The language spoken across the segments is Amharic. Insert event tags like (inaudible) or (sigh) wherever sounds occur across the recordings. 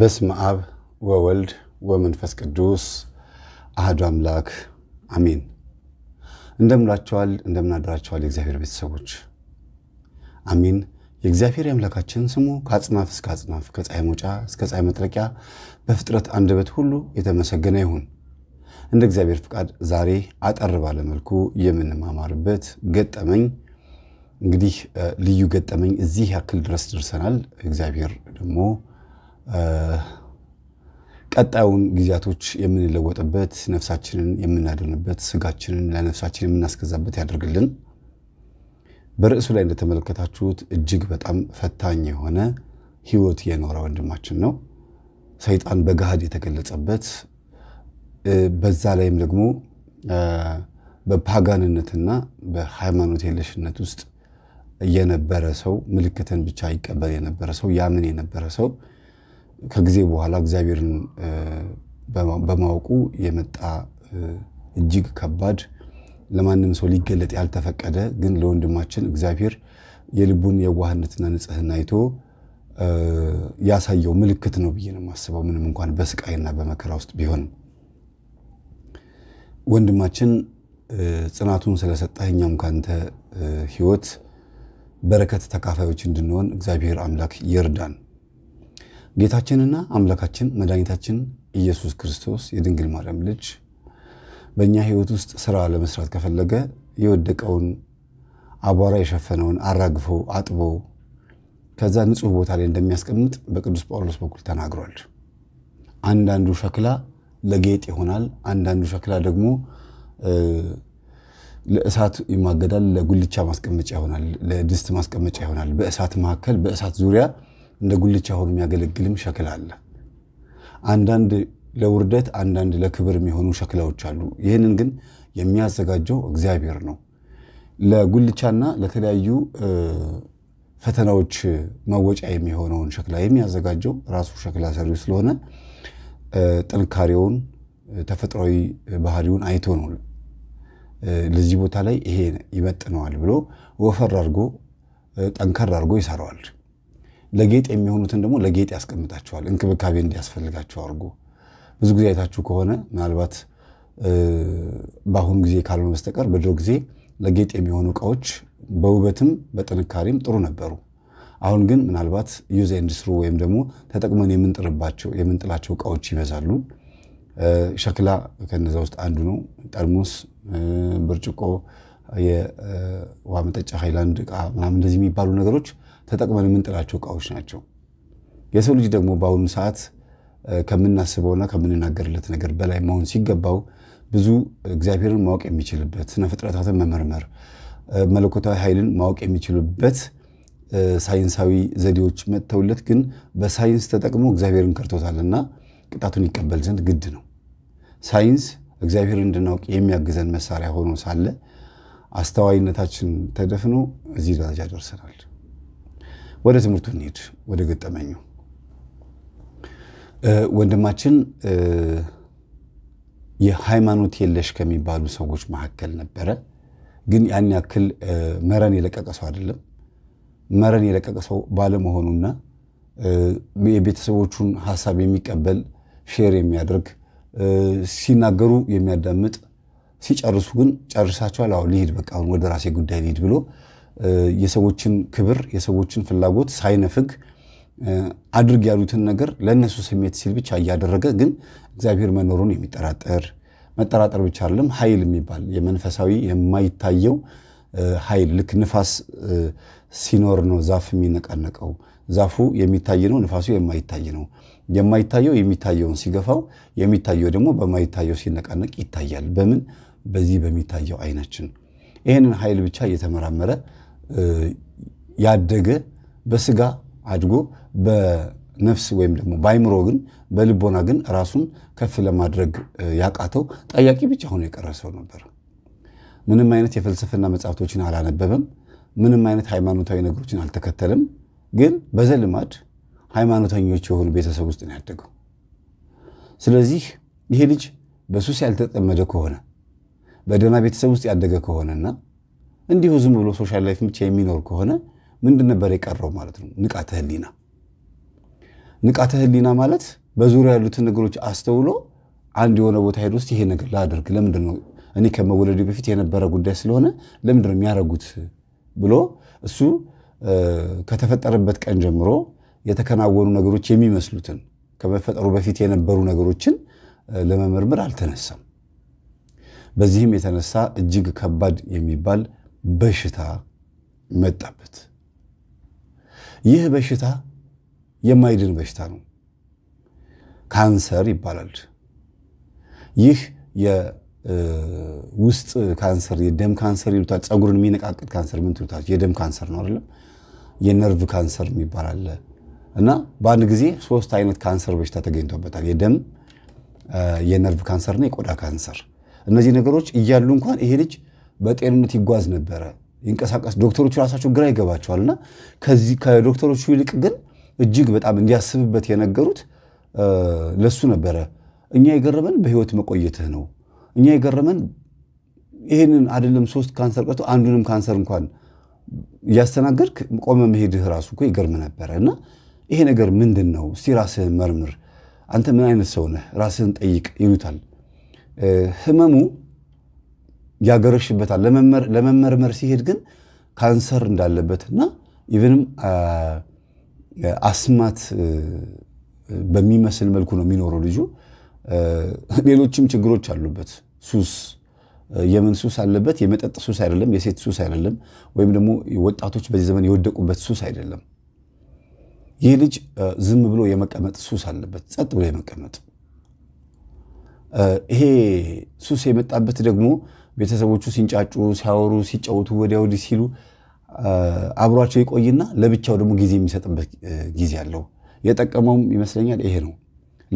በስመ አብ ወወልድ ወመንፈስ ቅዱስ አህዱ አምላክ አሜን። እንደምንላቸዋል እንደምናደራቸዋል የእግዚአብሔር ቤተሰቦች አሜን። የእግዚአብሔር የአምላካችን ስሙ ከአጽናፍ እስከ አጽናፍ ከፀሐይ መውጫ እስከ ፀሐይ መጥለቂያ በፍጥረት አንደበት ሁሉ የተመሰገነ ይሁን። እንደ እግዚአብሔር ፍቃድ ዛሬ አጠር ባለ መልኩ የምንማማርበት ገጠመኝ እንግዲህ ልዩ ገጠመኝ እዚህ ያክል ድረስ ደርሰናል። እግዚአብሔር ደግሞ ቀጣዩን ጊዜያቶች የምንለወጥበት ነፍሳችንን የምናድንበት ስጋችንን ለነፍሳችን የምናስገዛበት ያደርግልን። በርዕሱ ላይ እንደተመለከታችሁት እጅግ በጣም ፈታኝ የሆነ ህይወት የኖረ ወንድማችን ነው። ሰይጣን በገሃድ የተገለጸበት በዛ ላይም ደግሞ በፓጋንነትና በሃይማኖት የለሽነት ውስጥ የነበረ ሰው ምልክትን ብቻ ይቀበል የነበረ ሰው ያምን የነበረ ሰው ከጊዜ በኋላ እግዚአብሔርን በማወቁ የመጣ እጅግ ከባድ ለማንም ሰው ሊገለጥ ያልተፈቀደ ግን ለወንድማችን እግዚአብሔር የልቡን የዋህነትና ንጽህና አይቶ ያሳየው ምልክት ነው ብዬ ነው የማስበው። ምንም እንኳን በስቃይና በመከራ ውስጥ ቢሆንም ወንድማችን ጽናቱን ስለሰጠህ እኛም ካንተ ህይወት በረከት ተካፋዮች እንድንሆን እግዚአብሔር አምላክ ይርዳን። ጌታችንና አምላካችን መድኃኒታችን ኢየሱስ ክርስቶስ የድንግል ማርያም ልጅ በእኛ ሕይወት ውስጥ ስራ ለመስራት ከፈለገ የወደቀውን አቧራ የሸፈነውን አራግፎ አጥቦ ከዛ ንጹሕ ቦታ ላይ እንደሚያስቀምጥ በቅዱስ ጳውሎስ በኩል ተናግሯል። አንዳንዱ ሸክላ ለጌጥ ይሆናል፣ አንዳንዱ ሸክላ ደግሞ ለእሳት ይማገዳል፣ ለጉልቻ ማስቀመጫ ይሆናል፣ ለድስት ማስቀመጫ ይሆናል። በእሳት መካከል በእሳት ዙሪያ እንደ ጉልቻ ሆኖ የሚያገለግልም ሸክላ አለ። አንዳንድ ለውርደት አንዳንድ ለክብር የሚሆኑ ሸክላዎች አሉ። ይህንን ግን የሚያዘጋጀው እግዚአብሔር ነው። ለጉልቻና ለተለያዩ ፈተናዎች መወጫ የሚሆነውን ሸክላ የሚያዘጋጀው ራሱ ሸክላ ሰሪው ስለሆነ ጥንካሬውን፣ ተፈጥሯዊ ባህሪውን አይቶ ነው ለዚህ ቦታ ላይ ይሄ ይመጥነዋል ብሎ ወፈር አድርጎ ጠንከር አድርጎ ይሰራዋል። ለጌጥ የሚሆኑትን ደግሞ ለጌጥ ያስቀምጣቸዋል። እንክብካቤ እንዲያስፈልጋቸው አድርጎ ብዙ ጊዜ አይታችሁ ከሆነ ምናልባት በአሁኑ ጊዜ ካልሆነ በስተቀር በድሮ ጊዜ ለጌጥ የሚሆኑ እቃዎች በውበትም በጥንካሬም ጥሩ ነበሩ። አሁን ግን ምናልባት ዩዝ ኤንድ ስሩ ወይም ደግሞ ተጠቅመን የምንጥላቸው እቃዎች ይበዛሉ። ሸክላ ከነዛ ውስጥ አንዱ ነው። ጠርሙስ፣ ብርጭቆ፣ የውሃ መጠጫ ሃይላንድ እቃ ምናምን እንደዚህ የሚባሉ ነገሮች ተጠቅመን የምንጥላቸው እቃዎች ናቸው። የሰው ልጅ ደግሞ በአሁኑ ሰዓት ከምናስበውና ከምንናገርለት ነገር በላይ መሆን ሲገባው ብዙ እግዚአብሔርን ማወቅ የሚችልበት ስነ ፍጥረታትን መመርመር መለኮታዊ ኃይልን ማወቅ የሚችሉበት ሳይንሳዊ ዘዴዎች መጥተውለት ግን በሳይንስ ተጠቅሞ እግዚአብሔርን ከርቶታልና ቅጣቱን ይቀበል ዘንድ ግድ ነው። ሳይንስ እግዚአብሔርን እንድናውቅ የሚያግዘን መሳሪያ ሆኖ ሳለ አስተዋይነታችን ተደፍኖ እዚህ ደረጃ ደርሰናል። ወደ ትምህርቱ እንሄድ ወደ ገጠመኙ ወንድማችን የሃይማኖት የለሽ ከሚባሉ ሰዎች መካከል ነበረ። ግን ያን ያክል መረን የለቀቀ ሰው አይደለም። መረን የለቀቀ ሰው ባለመሆኑና የቤተሰቦቹን ሀሳብ የሚቀበል ሼር የሚያደርግ ሲናገሩ የሚያዳምጥ ሲጨርሱ ግን ጨርሳቸዋል፣ አሁን ልሂድ፣ በቃ ወደ ራሴ ጉዳይ ልሂድ ብሎ የሰዎችን ክብር የሰዎችን ፍላጎት ሳይነፍግ አድርግ ያሉትን ነገር ለእነሱ ስሜት ሲል ብቻ እያደረገ ግን እግዚአብሔር መኖሩን የሚጠራጠር መጠራጠር ብቻ አይደለም ኃይል የሚባል የመንፈሳዊ የማይታየው ኃይል ልክ ንፋስ ሲኖር ነው ዛፍ የሚነቃነቀው። ዛፉ የሚታይ ነው፣ ንፋሱ የማይታይ ነው። የማይታየው የሚታየውን ሲገፋው፣ የሚታየው ደግሞ በማይታየው ሲነቃነቅ ይታያል። በምን? በዚህ በሚታየው አይናችን። ይህንን ኃይል ብቻ እየተመራመረ ያደገ በስጋ አድጎ በነፍስ ወይም ደግሞ በአይምሮ ግን በልቦና ግን ራሱን ከፍ ለማድረግ ያቃተው ጠያቂ ብቻ ሆኖ የቀረ ሰው ነበር። ምንም አይነት የፍልስፍና መጽሐፍቶችን አላነበበም። ምንም አይነት ሃይማኖታዊ ነገሮችን አልተከተለም። ግን በዘልማድ ሃይማኖተኞች የሆኑ ቤተሰብ ውስጥ ነው ያደገው። ስለዚህ ይሄ ልጅ በሱስ ያልተጠመደ ከሆነ በደህና ቤተሰብ ውስጥ ያደገ ከሆነና እንዲሁ ዝም ብሎ ሶሻል ላይፍ ብቻ የሚኖር ከሆነ ምንድን ነበር የቀረው ማለት ነው? ንቃተ ህሊና። ንቃተ ህሊና ማለት በዙሪያ ያሉትን ነገሮች አስተውሎ አንድ የሆነ ቦታ ሄዶ ውስጥ ይሄ ነገር ላደርግ ለምንድን ነው እኔ ከመወለዴ በፊት የነበረ ጉዳይ ስለሆነ ለምንድን ነው የሚያደርጉት ብሎ እሱ ከተፈጠረበት ቀን ጀምሮ የተከናወኑ ነገሮች የሚመስሉትን ከመፈጠሩ በፊት የነበሩ ነገሮችን ለመመርመር አልተነሳም። በዚህም የተነሳ እጅግ ከባድ የሚባል በሽታ መጣበት። ይህ በሽታ የማይድን በሽታ ነው። ካንሰር ይባላል። ይህ የውስጥ ካንሰር፣ የደም ካንሰር ይሉታል። ፀጉርን የሚነቃቅል ካንሰር ምን ትሉታል? የደም ካንሰር ነው አይደለም። የነርቭ ካንሰር የሚባል አለ እና በአንድ ጊዜ ሶስት አይነት ካንሰር በሽታ ተገኝቶበታል። የደም የነርቭ ካንሰርና የቆዳ ካንሰር እነዚህ ነገሮች እያሉ እንኳን ይሄ ልጅ በጤንነት ይጓዝ ነበረ፣ ይንቀሳቀስ። ዶክተሮቹ ራሳቸው ግራ ይገባቸዋልና ከዚህ ከዶክተሮቹ ይልቅ ግን እጅግ በጣም እንዲያስብበት የነገሩት ለሱ ነበረ። እኛ የገረመን በህይወት መቆየትህ ነው። እኛ የገረመን ይህንን አይደለም ሶስት ካንሰር ቀርቶ አንዱንም ካንሰር እንኳን እያስተናገድክ ቆመ መሄድህ ራሱ እኮ ይገርም ነበረ። እና ይሄ ነገር ምንድን ነው? እስቲ ራስህን መርምር፣ አንተ ምን አይነት ሰው ነህ? ራስህን ጠይቅ ይሉታል። ህመሙ ያገረሽበታል። ለመመርመር ሲሄድ ግን ካንሰር እንዳለበትና ኢቨንም አስማት በሚመስል መልኩ ነው የሚኖረው ልጁ። ሌሎችም ችግሮች አሉበት። ሱስ የምን ሱስ አለበት? የመጠጥ ሱስ አይደለም፣ የሴት ሱስ አይደለም፣ ወይም ደግሞ ወጣቶች በዚህ ዘመን የወደቁበት ሱስ አይደለም። ይህ ልጅ ዝም ብሎ የመቀመጥ ሱስ አለበት፣ ጸጥ ብሎ የመቀመጥ ይሄ ሱስ የመጣበት ደግሞ ቤተሰቦቹ ሲንጫጩ፣ ሲያወሩ፣ ሲጫወቱ ወዲያ ወዲህ ሲሉ አብሯቸው ይቆይና ለብቻው ደግሞ ጊዜ የሚሰጥበት ጊዜ አለው። የጠቀመውም ይመስለኛል ይሄ ነው።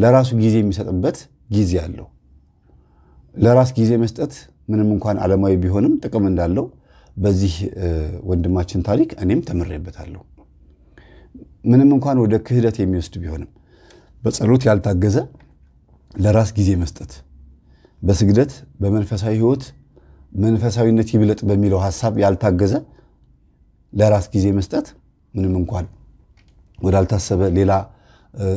ለራሱ ጊዜ የሚሰጥበት ጊዜ አለው። ለራስ ጊዜ መስጠት ምንም እንኳን ዓለማዊ ቢሆንም ጥቅም እንዳለው በዚህ ወንድማችን ታሪክ እኔም ተምሬበታለሁ። ምንም እንኳን ወደ ክህደት የሚወስድ ቢሆንም በጸሎት ያልታገዘ ለራስ ጊዜ መስጠት በስግደት በመንፈሳዊ ሕይወት መንፈሳዊነት ይብለጥ በሚለው ሀሳብ ያልታገዘ ለራስ ጊዜ መስጠት ምንም እንኳን ወዳልታሰበ ሌላ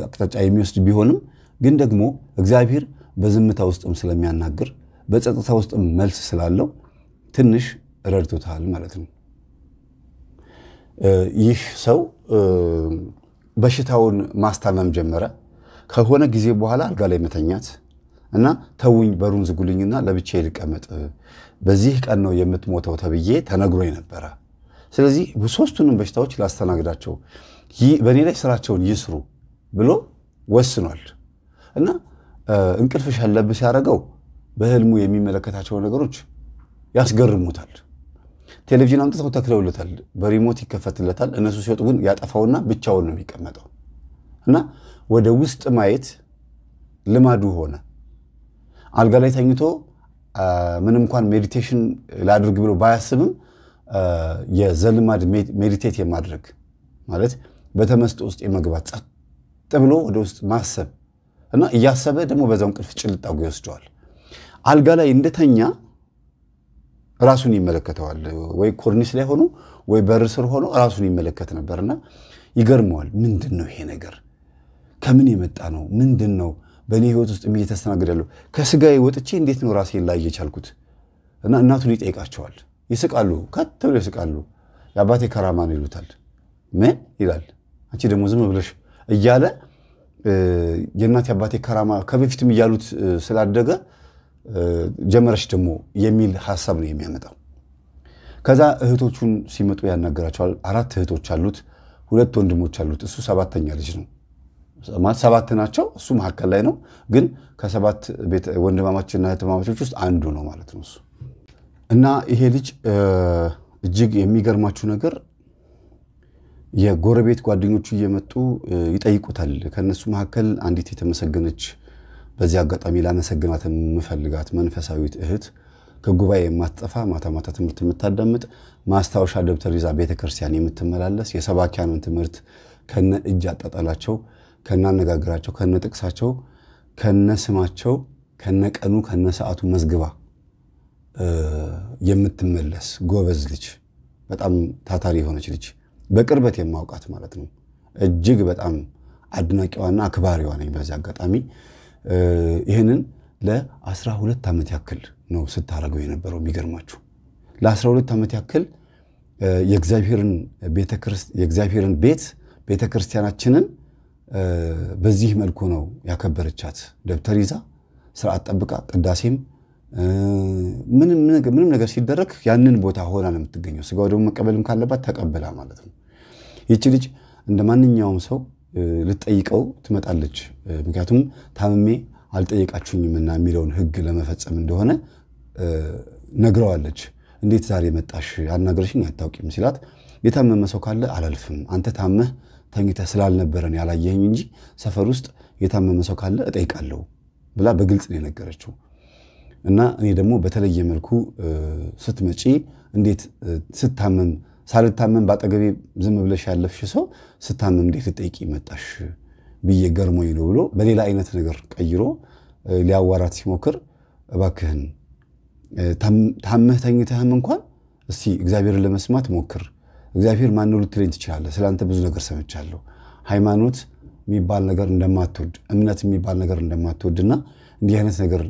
አቅጣጫ የሚወስድ ቢሆንም ግን ደግሞ እግዚአብሔር በዝምታ ውስጥም ስለሚያናግር በጸጥታ ውስጥም መልስ ስላለው ትንሽ ረድቶታል ማለት ነው። ይህ ሰው በሽታውን ማስታመም ጀመረ። ከሆነ ጊዜ በኋላ አልጋ ላይ መተኛት እና ተውኝ በሩን ዝጉልኝና ለብቻ ይልቀመጥ በዚህ ቀን ነው የምትሞተው ተብዬ ተነግሮኝ ነበረ። ስለዚህ ሶስቱንም በሽታዎች ላስተናግዳቸው በእኔ ላይ ስራቸውን ይስሩ ብሎ ወስኗል እና እንቅልፍ ሸለብ ሲያደርገው በህልሙ የሚመለከታቸው ነገሮች ያስገርሙታል። ቴሌቪዥን አምጥተው ተክለውለታል። በሪሞት ይከፈትለታል። እነሱ ሲወጡ ግን ያጠፋውና ብቻውን ነው የሚቀመጠው እና ወደ ውስጥ ማየት ልማዱ ሆነ። አልጋ ላይ ተኝቶ ምንም እንኳን ሜዲቴሽን ላድርግ ብሎ ባያስብም የዘልማድ ሜዲቴት የማድረግ ማለት በተመስጦ ውስጥ የመግባት ጸጥ ብሎ ወደ ውስጥ ማሰብ እና እያሰበ ደግሞ በዛው እንቅልፍ ጭልጣጉ ይወስደዋል። አልጋ ላይ እንደተኛ ራሱን ይመለከተዋል። ወይ ኮርኒስ ላይ ሆኖ ወይ በር ስር ሆኖ ራሱን ይመለከት ነበርና ይገርመዋል። ምንድን ነው ይሄ ነገር? ከምን የመጣ ነው? ምንድን ነው በእኔ ህይወት ውስጥ እየተስተናገደ ያለው ከስጋዬ ወጥቼ እንዴት ነው ራሴን ላይ የቻልኩት? እና እናቱን ይጠይቃቸዋል። ይስቃሉ፣ ከት ብለው ይስቃሉ። የአባቴ ከራማ ነው ይሉታል። ምን ይላል? አንቺ ደግሞ ዝም ብለሽ እያለ የእናት የአባቴ ከራማ ከበፊትም እያሉት ስላደገ ጀመረች ደግሞ የሚል ሀሳብ ነው የሚያመጣው። ከዛ እህቶቹን ሲመጡ ያናገራቸዋል። አራት እህቶች አሉት፣ ሁለት ወንድሞች አሉት። እሱ ሰባተኛ ልጅ ነው። ሰባት ናቸው። እሱ መካከል ላይ ነው፣ ግን ከሰባት ወንድማማችና እህትማማቾች ውስጥ አንዱ ነው ማለት ነው እሱ እና ይሄ ልጅ እጅግ የሚገርማችሁ ነገር የጎረቤት ጓደኞቹ እየመጡ ይጠይቁታል። ከእነሱ መካከል አንዲት የተመሰገነች በዚህ አጋጣሚ ላመሰግናት የምፈልጋት መንፈሳዊት እህት ከጉባኤ የማትጠፋ ማታ ማታ ትምህርት የምታዳምጥ ማስታወሻ ደብተር ይዛ ቤተክርስቲያን የምትመላለስ የሰባኪያንን ትምህርት ከነ እጅ አጣጣላቸው ከናነጋገራቸው ከነጥቅሳቸው ከነስማቸው ከነቀኑ ከነሰዓቱ መዝግባ የምትመለስ ጎበዝ ልጅ፣ በጣም ታታሪ የሆነች ልጅ በቅርበት የማውቃት ማለት ነው። እጅግ በጣም አድናቂዋና አክባሪዋ ነኝ። በዚህ አጋጣሚ ይህንን ለአስራ ሁለት ዓመት ያክል ነው ስታደርገው የነበረው። የሚገርማችሁ ለአስራ ሁለት ዓመት ያክል የእግዚአብሔርን ቤት ቤተ ክርስቲያናችንን በዚህ መልኩ ነው ያከበረቻት። ደብተር ይዛ ስርዓት ጠብቃ ቅዳሴም ምንም ነገር ሲደረግ ያንን ቦታ ሆና ነው የምትገኘው። ስጋው ደግሞ መቀበልም ካለባት ተቀብላ ማለት ነው። ይቺ ልጅ እንደ ማንኛውም ሰው ልትጠይቀው ትመጣለች። ምክንያቱም ታምሜ አልጠየቃችሁኝምና የሚለውን ህግ ለመፈጸም እንደሆነ ነግረዋለች። እንዴት ዛሬ መጣሽ? አናገርሽኝ አታውቂም ሲላት የታመመ ሰው ካለ አላልፍም፣ አንተ ታመህ ተኝተ ስላልነበረን ያላየኝ እንጂ ሰፈር ውስጥ የታመመ ሰው ካለ እጠይቃለሁ ብላ በግልጽ ነው የነገረችው። እና እኔ ደግሞ በተለየ መልኩ ስትመጪ እንዴት ስታመም ሳልታመም በአጠገቤ ዝም ብለሽ ያለፍሽ ሰው ስታመም እንዴት ልጠይቂ መጣሽ ብዬ ገርሞኝ ነው ብሎ በሌላ አይነት ነገር ቀይሮ ሊያዋራት ሲሞክር እባክህን ታምህ ተኝተህም እንኳን እስቲ እግዚአብሔርን ለመስማት ሞክር እግዚአብሔር ነው ልትለኝ ትችላለህ። ስለአንተ ብዙ ነገር ሰምቻለሁ። ሃይማኖት የሚባል ነገር እንደማትወድ፣ እምነት የሚባል ነገር እንደማትወድ እንዲህ አይነት ነገር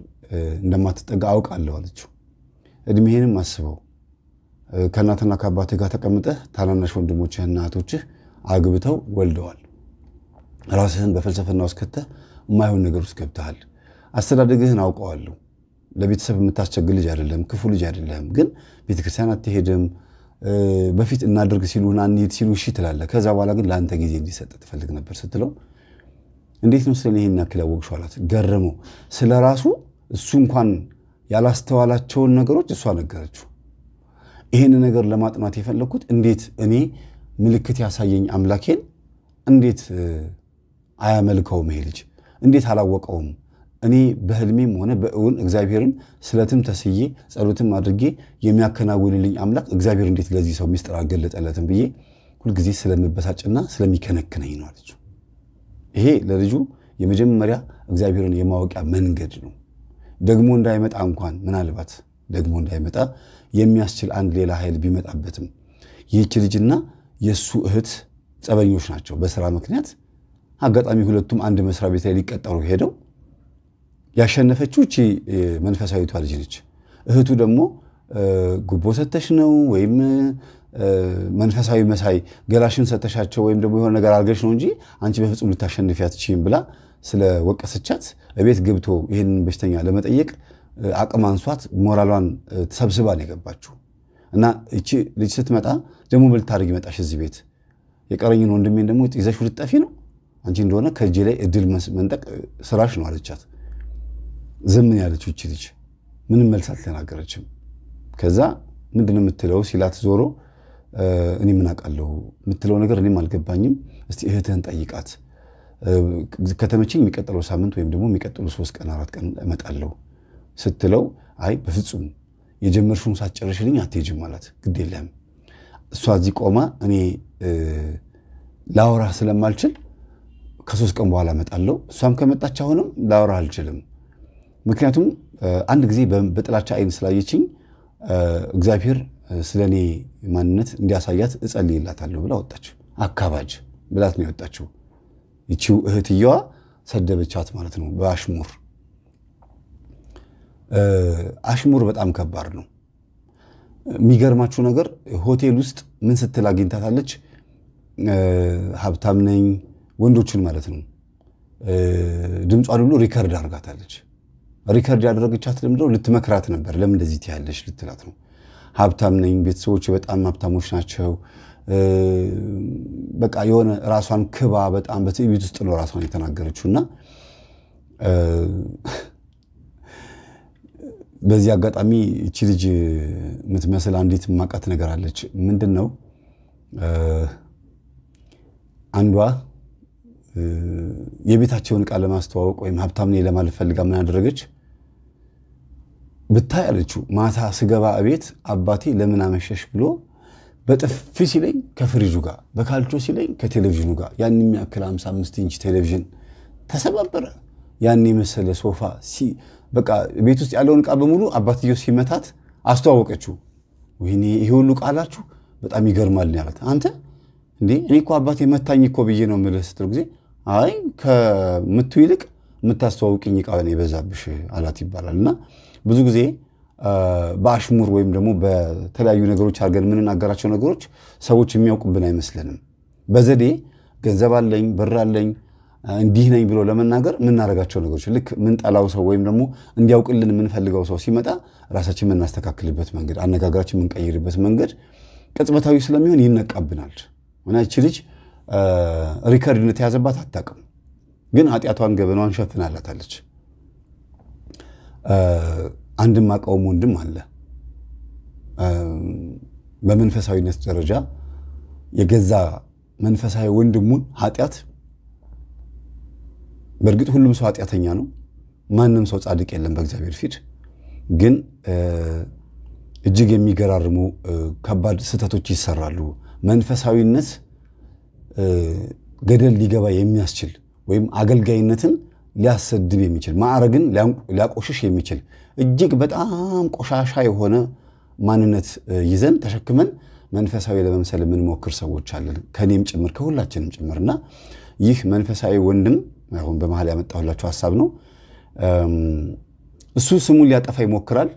እንደማትጠጋ አውቃለሁ አለችው። እድሜህንም አስበው ከእናትና ከአባትህ ጋር ተቀምጠህ ታናናሽ ወንድሞችህና እህቶችህ አግብተው ወልደዋል። ራስህን በፍልስፍና ውስጥ ከተህ የማይሆን ነገር ውስጥ ገብተሃል። አስተዳደግህን አውቀዋለሁ። ለቤተሰብ የምታስቸግር ልጅ አይደለም፣ ክፉ ልጅ አይደለም። ግን ቤተክርስቲያን አትሄድም፣ በፊት እናድርግ ሲሉና እንሂድ ሲሉ እሺ ትላለህ። ከዛ በኋላ ግን ለአንተ ጊዜ እንዲሰጥ ትፈልግ ነበር ስትለው እንዴት ነው ስለ ይሄን ያክል ያወቅሽው አላት። ገረመው። ስለ ራሱ እሱ እንኳን ያላስተዋላቸውን ነገሮች እሷ ነገረችው። ይህን ነገር ለማጥናት የፈለግኩት እንዴት እኔ ምልክት ያሳየኝ አምላኬን እንዴት አያመልከውም ይሄ ልጅ እንዴት አላወቀውም እኔ በህልሜም ሆነ በእውን እግዚአብሔርን ስለትም ተስዬ ጸሎትም አድርጌ የሚያከናውንልኝ አምላክ እግዚአብሔር እንዴት ለዚህ ሰው ሚስጥር አገለጠለትም ብዬ ሁልጊዜ ስለምበሳጭና ስለሚከነክነኝ ነው አለችው። ይሄ ለልጁ የመጀመሪያ እግዚአብሔርን የማወቂያ መንገድ ነው። ደግሞ እንዳይመጣ እንኳን ምናልባት ደግሞ እንዳይመጣ የሚያስችል አንድ ሌላ ኃይል ቢመጣበትም ይህች ልጅና የእሱ እህት ጸበኞች ናቸው። በስራ ምክንያት አጋጣሚ ሁለቱም አንድ መስሪያ ቤት ላይ ሊቀጠሩ ሄደው ያሸነፈችው እቺ መንፈሳዊቷ ልጅ ነች። እህቱ ደግሞ ጉቦ ሰተሽ ነው ወይም መንፈሳዊ መሳይ ገላሽን ሰተሻቸው ወይም ደግሞ የሆነ ነገር አድርገሽ ነው እንጂ አንቺ በፍጹም ልታሸንፊ አትችይም ብላ ስለወቀሰቻት እቤት ገብቶ ይህንን በሽተኛ ለመጠየቅ አቅም አንሷት ሞራሏን ተሰብስባ ነው የገባችው። እና እቺ ልጅ ስትመጣ ደግሞ ብልታደርግ ይመጣሽ እዚህ ቤት የቀረኝን ወንድሜን ደግሞ ይዘሽ ልጠፊ ነው አንቺ እንደሆነ ከእጄ ላይ እድል መንጠቅ ስራሽ ነው አለቻት። ዘምን ያለች እች ልጅ ምንም መልስ አልተናገረችም። ከዛ ምንድን ነው የምትለው ሲላት ዞሮ እኔ ምን አውቃለሁ የምትለው ነገር እኔም አልገባኝም። እስቲ እህትህን ጠይቃት፣ ከተመቸኝ የሚቀጥለው ሳምንት ወይም ደግሞ የሚቀጥሉ ሶስት ቀን አራት ቀን እመጣለሁ ስትለው አይ በፍጹም የጀመርሽውን ሳትጨርሽልኝ አትሄጂም ማለት ግድ የለም። እሷ እዚህ ቆማ እኔ ላወራህ ስለማልችል ከሶስት ቀን በኋላ እመጣለሁ። እሷም ከመጣች አሁንም ላውራ አልችልም ምክንያቱም አንድ ጊዜ በጥላቻ አይን ስላየችኝ እግዚአብሔር ስለ እኔ ማንነት እንዲያሳያት እጸልይላታለሁ ብላ ወጣች። አካባጅ ብላት ነው የወጣችው። ይቺው እህትየዋ ሰደበቻት ማለት ነው በአሽሙር። አሽሙር በጣም ከባድ ነው። የሚገርማችሁ ነገር ሆቴል ውስጥ ምን ስትል አግኝታታለች? ሀብታም ነኝ፣ ወንዶችን ማለት ነው። ድምጿን ሁሉ ሪከርድ አድርጋታለች። ሪከርድ ያደረገቻት ለምንድነው? ልትመክራት ነበር። ለምን እንደዚህ ትያለሽ ልትላት ነው። ሀብታም ነኝ፣ ቤተሰቦች በጣም ሀብታሞች ናቸው። በቃ የሆነ ራሷን ክባ በጣም በትዕቢት ውስጥ ነው ራሷን የተናገረችው እና በዚህ አጋጣሚ እቺ ልጅ የምትመስል አንዲት ማቃት ነገር አለች። ምንድን ነው አንዷ የቤታቸውን ዕቃ ለማስተዋወቅ ወይም ሀብታም ነኝ ለማለት ፈልጋ ምን አደረገች? ብታይ አለችው። ማታ ስገባ እቤት አባቴ ለምን አመሸሽ ብሎ በጥፊ ሲለኝ ከፍሪጁ ጋር በካልቾ ሲለኝ ከቴሌቪዥኑ ጋር ያን የሚያክል 55 ኢንች ቴሌቪዥን ተሰባበረ። ያን የመሰለ ሶፋ በቃ ቤት ውስጥ ያለውን እቃ በሙሉ አባትዮ ሲመታት አስተዋወቀችው። ወይኔ ይሄ ሁሉ ቃላችሁ በጣም ይገርማል ያለት አንተ እንዴ እኔ እኮ አባቴ መታኝ እኮ ብዬ ነው የምልህ ጊዜ አይ ከምትው ይልቅ የምታስተዋውቅኝ እቃ የበዛብሽ አላት ይባላል እና ብዙ ጊዜ በአሽሙር ወይም ደግሞ በተለያዩ ነገሮች አድርገን የምንናገራቸው ነገሮች ሰዎች የሚያውቁብን አይመስለንም። በዘዴ ገንዘብ አለኝ ብር አለኝ እንዲህ ነኝ ብሎ ለመናገር የምናደርጋቸው ነገሮች ልክ ምንጠላው ሰው ወይም ደግሞ እንዲያውቅልን የምንፈልገው ሰው ሲመጣ ራሳችን የምናስተካክልበት መንገድ፣ አነጋገራችን የምንቀይርበት መንገድ ቅጽበታዊ ስለሚሆን ይነቃብናል። ምናች ልጅ ሪከርድ እንደተያዘባት አታውቅም፣ ግን ኃጢአቷን ገበኗን ሸፍናላታለች። አንድ ማቃወም ወንድም አለ። በመንፈሳዊነት ደረጃ የገዛ መንፈሳዊ ወንድሙን ኃጢአት በእርግጥ ሁሉም ሰው ኃጢአተኛ ነው። ማንም ሰው ጻድቅ የለም በእግዚአብሔር ፊት። ግን እጅግ የሚገራርሙ ከባድ ስህተቶች ይሰራሉ። መንፈሳዊነት ገደል ሊገባ የሚያስችል ወይም አገልጋይነትን ሊያሰድብ የሚችል ማዕረግን ሊያቆሽሽ የሚችል እጅግ በጣም ቆሻሻ የሆነ ማንነት ይዘን ተሸክመን መንፈሳዊ ለመምሰል የምንሞክር ሰዎች አለን፣ ከኔም ጭምር ከሁላችንም ጭምርና ይህ መንፈሳዊ ወንድም አሁን በመሀል ያመጣሁላቸው ሀሳብ ነው። እሱ ስሙን ሊያጠፋ ይሞክራል፣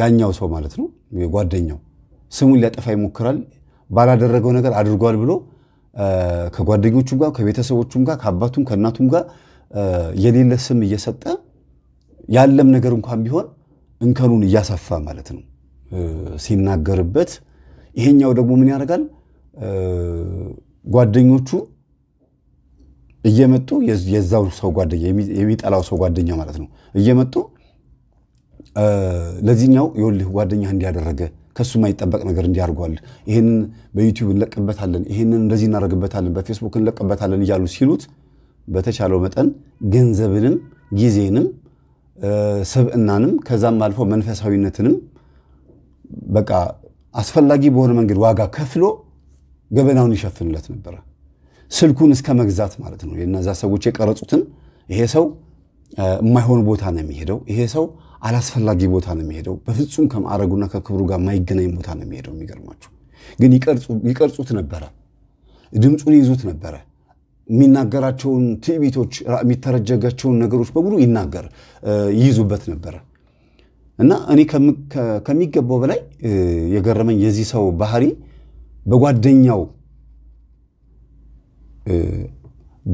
ያኛው ሰው ማለት ነው ጓደኛው ስሙን ሊያጠፋ ይሞክራል። ባላደረገው ነገር አድርጓል ብሎ ከጓደኞቹም ጋር ከቤተሰቦቹም ጋር ከአባቱም ከእናቱም ጋር የሌለ ስም እየሰጠ ያለም ነገር እንኳን ቢሆን እንከኑን እያሰፋ ማለት ነው ሲናገርበት፣ ይሄኛው ደግሞ ምን ያደርጋል? ጓደኞቹ እየመጡ የዛው ሰው ጓደኛ የሚጠላው ሰው ጓደኛ ማለት ነው እየመጡ ለዚህኛው የወልህ ጓደኛ እንዲያደረገ ከሱ የማይጠበቅ ነገር እንዲያርጓል ይህንን በዩቲዩብ እንለቅበታለን፣ ይህንን እንደዚህ እናደርግበታለን፣ በፌስቡክ እንለቅበታለን እያሉ ሲሉት በተቻለው መጠን ገንዘብንም ጊዜንም ስብዕናንም ከዛም አልፎ መንፈሳዊነትንም በቃ አስፈላጊ በሆነ መንገድ ዋጋ ከፍሎ ገበናውን ይሸፍንለት ነበረ። ስልኩን እስከ መግዛት ማለት ነው። የእነዛ ሰዎች የቀረጹትን ይሄ ሰው የማይሆን ቦታ ነው የሚሄደው፣ ይሄ ሰው አላስፈላጊ ቦታ ነው የሚሄደው፣ በፍጹም ከማዕረጉና ከክብሩ ጋር የማይገናኝ ቦታ ነው የሚሄደው። የሚገርማችሁ ግን ይቀርጹት ነበረ፣ ድምፁን ይዙት ነበረ የሚናገራቸውን ትዕቢቶች፣ የሚተረጀጋቸውን ነገሮች በሙሉ ይናገር ይይዙበት ነበር እና እኔ ከሚገባው በላይ የገረመኝ የዚህ ሰው ባህሪ በጓደኛው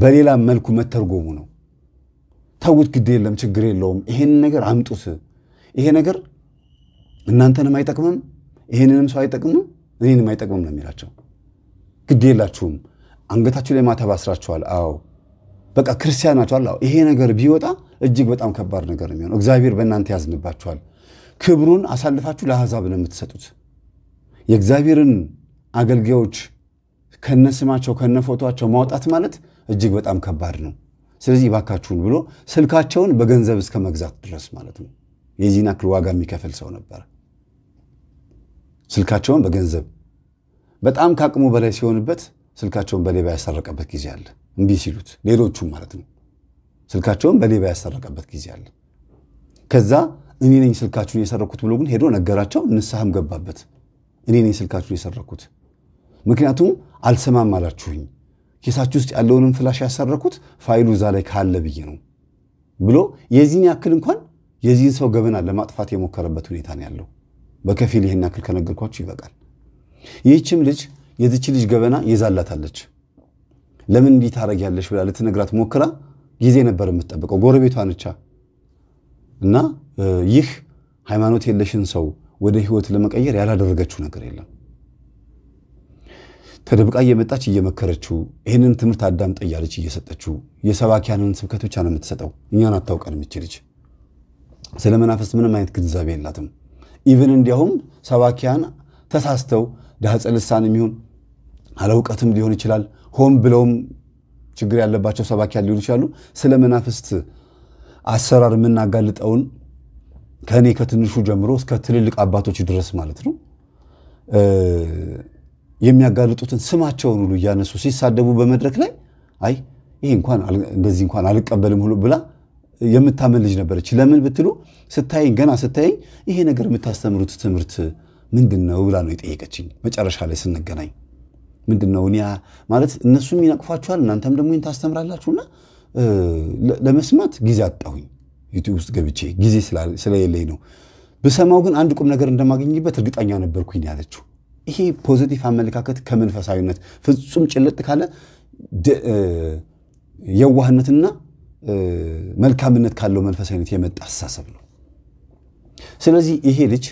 በሌላ መልኩ መተርጎሙ ነው። ተውት፣ ግድ የለም ችግር የለውም ይሄን ነገር አምጡት፣ ይሄ ነገር እናንተንም አይጠቅምም፣ ይሄንንም ሰው አይጠቅምም፣ እኔንም አይጠቅምም ነው የሚላቸው። ግድ የላችሁም አንገታችሁ ላይ ማተብ አስራችኋል። አዎ በቃ ክርስቲያን አዎ ይሄ ነገር ቢወጣ እጅግ በጣም ከባድ ነገር የሚሆን እግዚአብሔር በእናንተ ያዝንባችኋል። ክብሩን አሳልፋችሁ ለአሕዛብ ነው የምትሰጡት። የእግዚአብሔርን አገልጋዮች ከነስማቸው ከነፎቶቸው ማውጣት ማለት እጅግ በጣም ከባድ ነው። ስለዚህ ባካችሁን ብሎ ስልካቸውን በገንዘብ እስከ መግዛት ድረስ ማለት ነው የዚህን አክል ዋጋ የሚከፍል ሰው ነበር። ስልካቸውን በገንዘብ በጣም ከአቅሙ በላይ ሲሆንበት ስልካቸውን በሌባ ያሰረቀበት ጊዜ አለ። እንዲህ ሲሉት ሌሎቹም ማለት ነው። ስልካቸውን በሌባ ያሰረቀበት ጊዜ አለ። ከዛ እኔ ነኝ ስልካችሁን የሰረኩት ብሎ ግን ሄዶ ነገራቸው። ንስሐም ገባበት። እኔ ነኝ ስልካችሁን የሰረኩት፣ ምክንያቱም አልሰማም አላችሁኝ፣ ኬሳች ውስጥ ያለውንም ፍላሽ ያሰረኩት ፋይሉ እዛ ላይ ካለ ብዬ ነው ብሎ የዚህን ያክል እንኳን የዚህን ሰው ገበና ለማጥፋት የሞከረበት ሁኔታ ነው ያለው። በከፊል ይህን ያክል ከነገርኳችሁ ይበቃል። ይህችም ልጅ የዚች ልጅ ገበና ይዛላታለች። ለምን እንዲህ ታረጊያለሽ ብላ ልትነግራት ሞክራ ጊዜ ነበር የምትጠብቀው ጎረቤቷ ነቻ። እና ይህ ሃይማኖት የለሽን ሰው ወደ ህይወት ለመቀየር ያላደረገችው ነገር የለም። ተደብቃ እየመጣች እየመከረችው ይህንን ትምህርት አዳምጠ እያለች እየሰጠችው የሰባኪያንን ስብከት ብቻ ነው የምትሰጠው። እኛን አታውቀን የምችልች ስለ መናፈስ ምንም አይነት ግንዛቤ የላትም። ኢቨን እንዲያውም ሰባኪያን ተሳስተው ዳህፀ ልሳን የሚሆን አለውቀትም ሊሆን ይችላል። ሆን ብለውም ችግር ያለባቸው ሰባኪያን ሊሆን ይችላሉ። ስለ መናፍስት አሰራር የምናጋልጠውን ከእኔ ከትንሹ ጀምሮ እስከ ትልልቅ አባቶች ድረስ ማለት ነው የሚያጋልጡትን ስማቸውን ሁሉ እያነሱ ሲሳደቡ በመድረክ ላይ አይ ይህ እንኳን እንደዚህ እንኳን አልቀበልም ሁሉ ብላ የምታመን ልጅ ነበረች። ለምን ብትሉ ስታይኝ ገና ስታይኝ ይሄ ነገር የምታስተምሩት ትምህርት ምንድን ነው ብላ ነው የጠየቀችኝ። መጨረሻ ላይ ስንገናኝ ምንድን ነው እኒያ ማለት እነሱም ይነቅፏችኋል፣ እናንተም ደግሞ ታስተምራላችሁና ለመስማት ጊዜ አጣሁኝ። ዩቲዩብ ውስጥ ገብቼ ጊዜ ስለሌለኝ ነው። ብሰማው ግን አንድ ቁም ነገር እንደማገኝበት እርግጠኛ ነበርኩኝ ያለችው። ይሄ ፖዘቲቭ አመለካከት ከመንፈሳዊነት ፍጹም ጭልጥ ካለ የዋህነትና መልካምነት ካለው መንፈሳዊነት የመጣ አስተሳሰብ ነው። ስለዚህ ይሄ ልጅ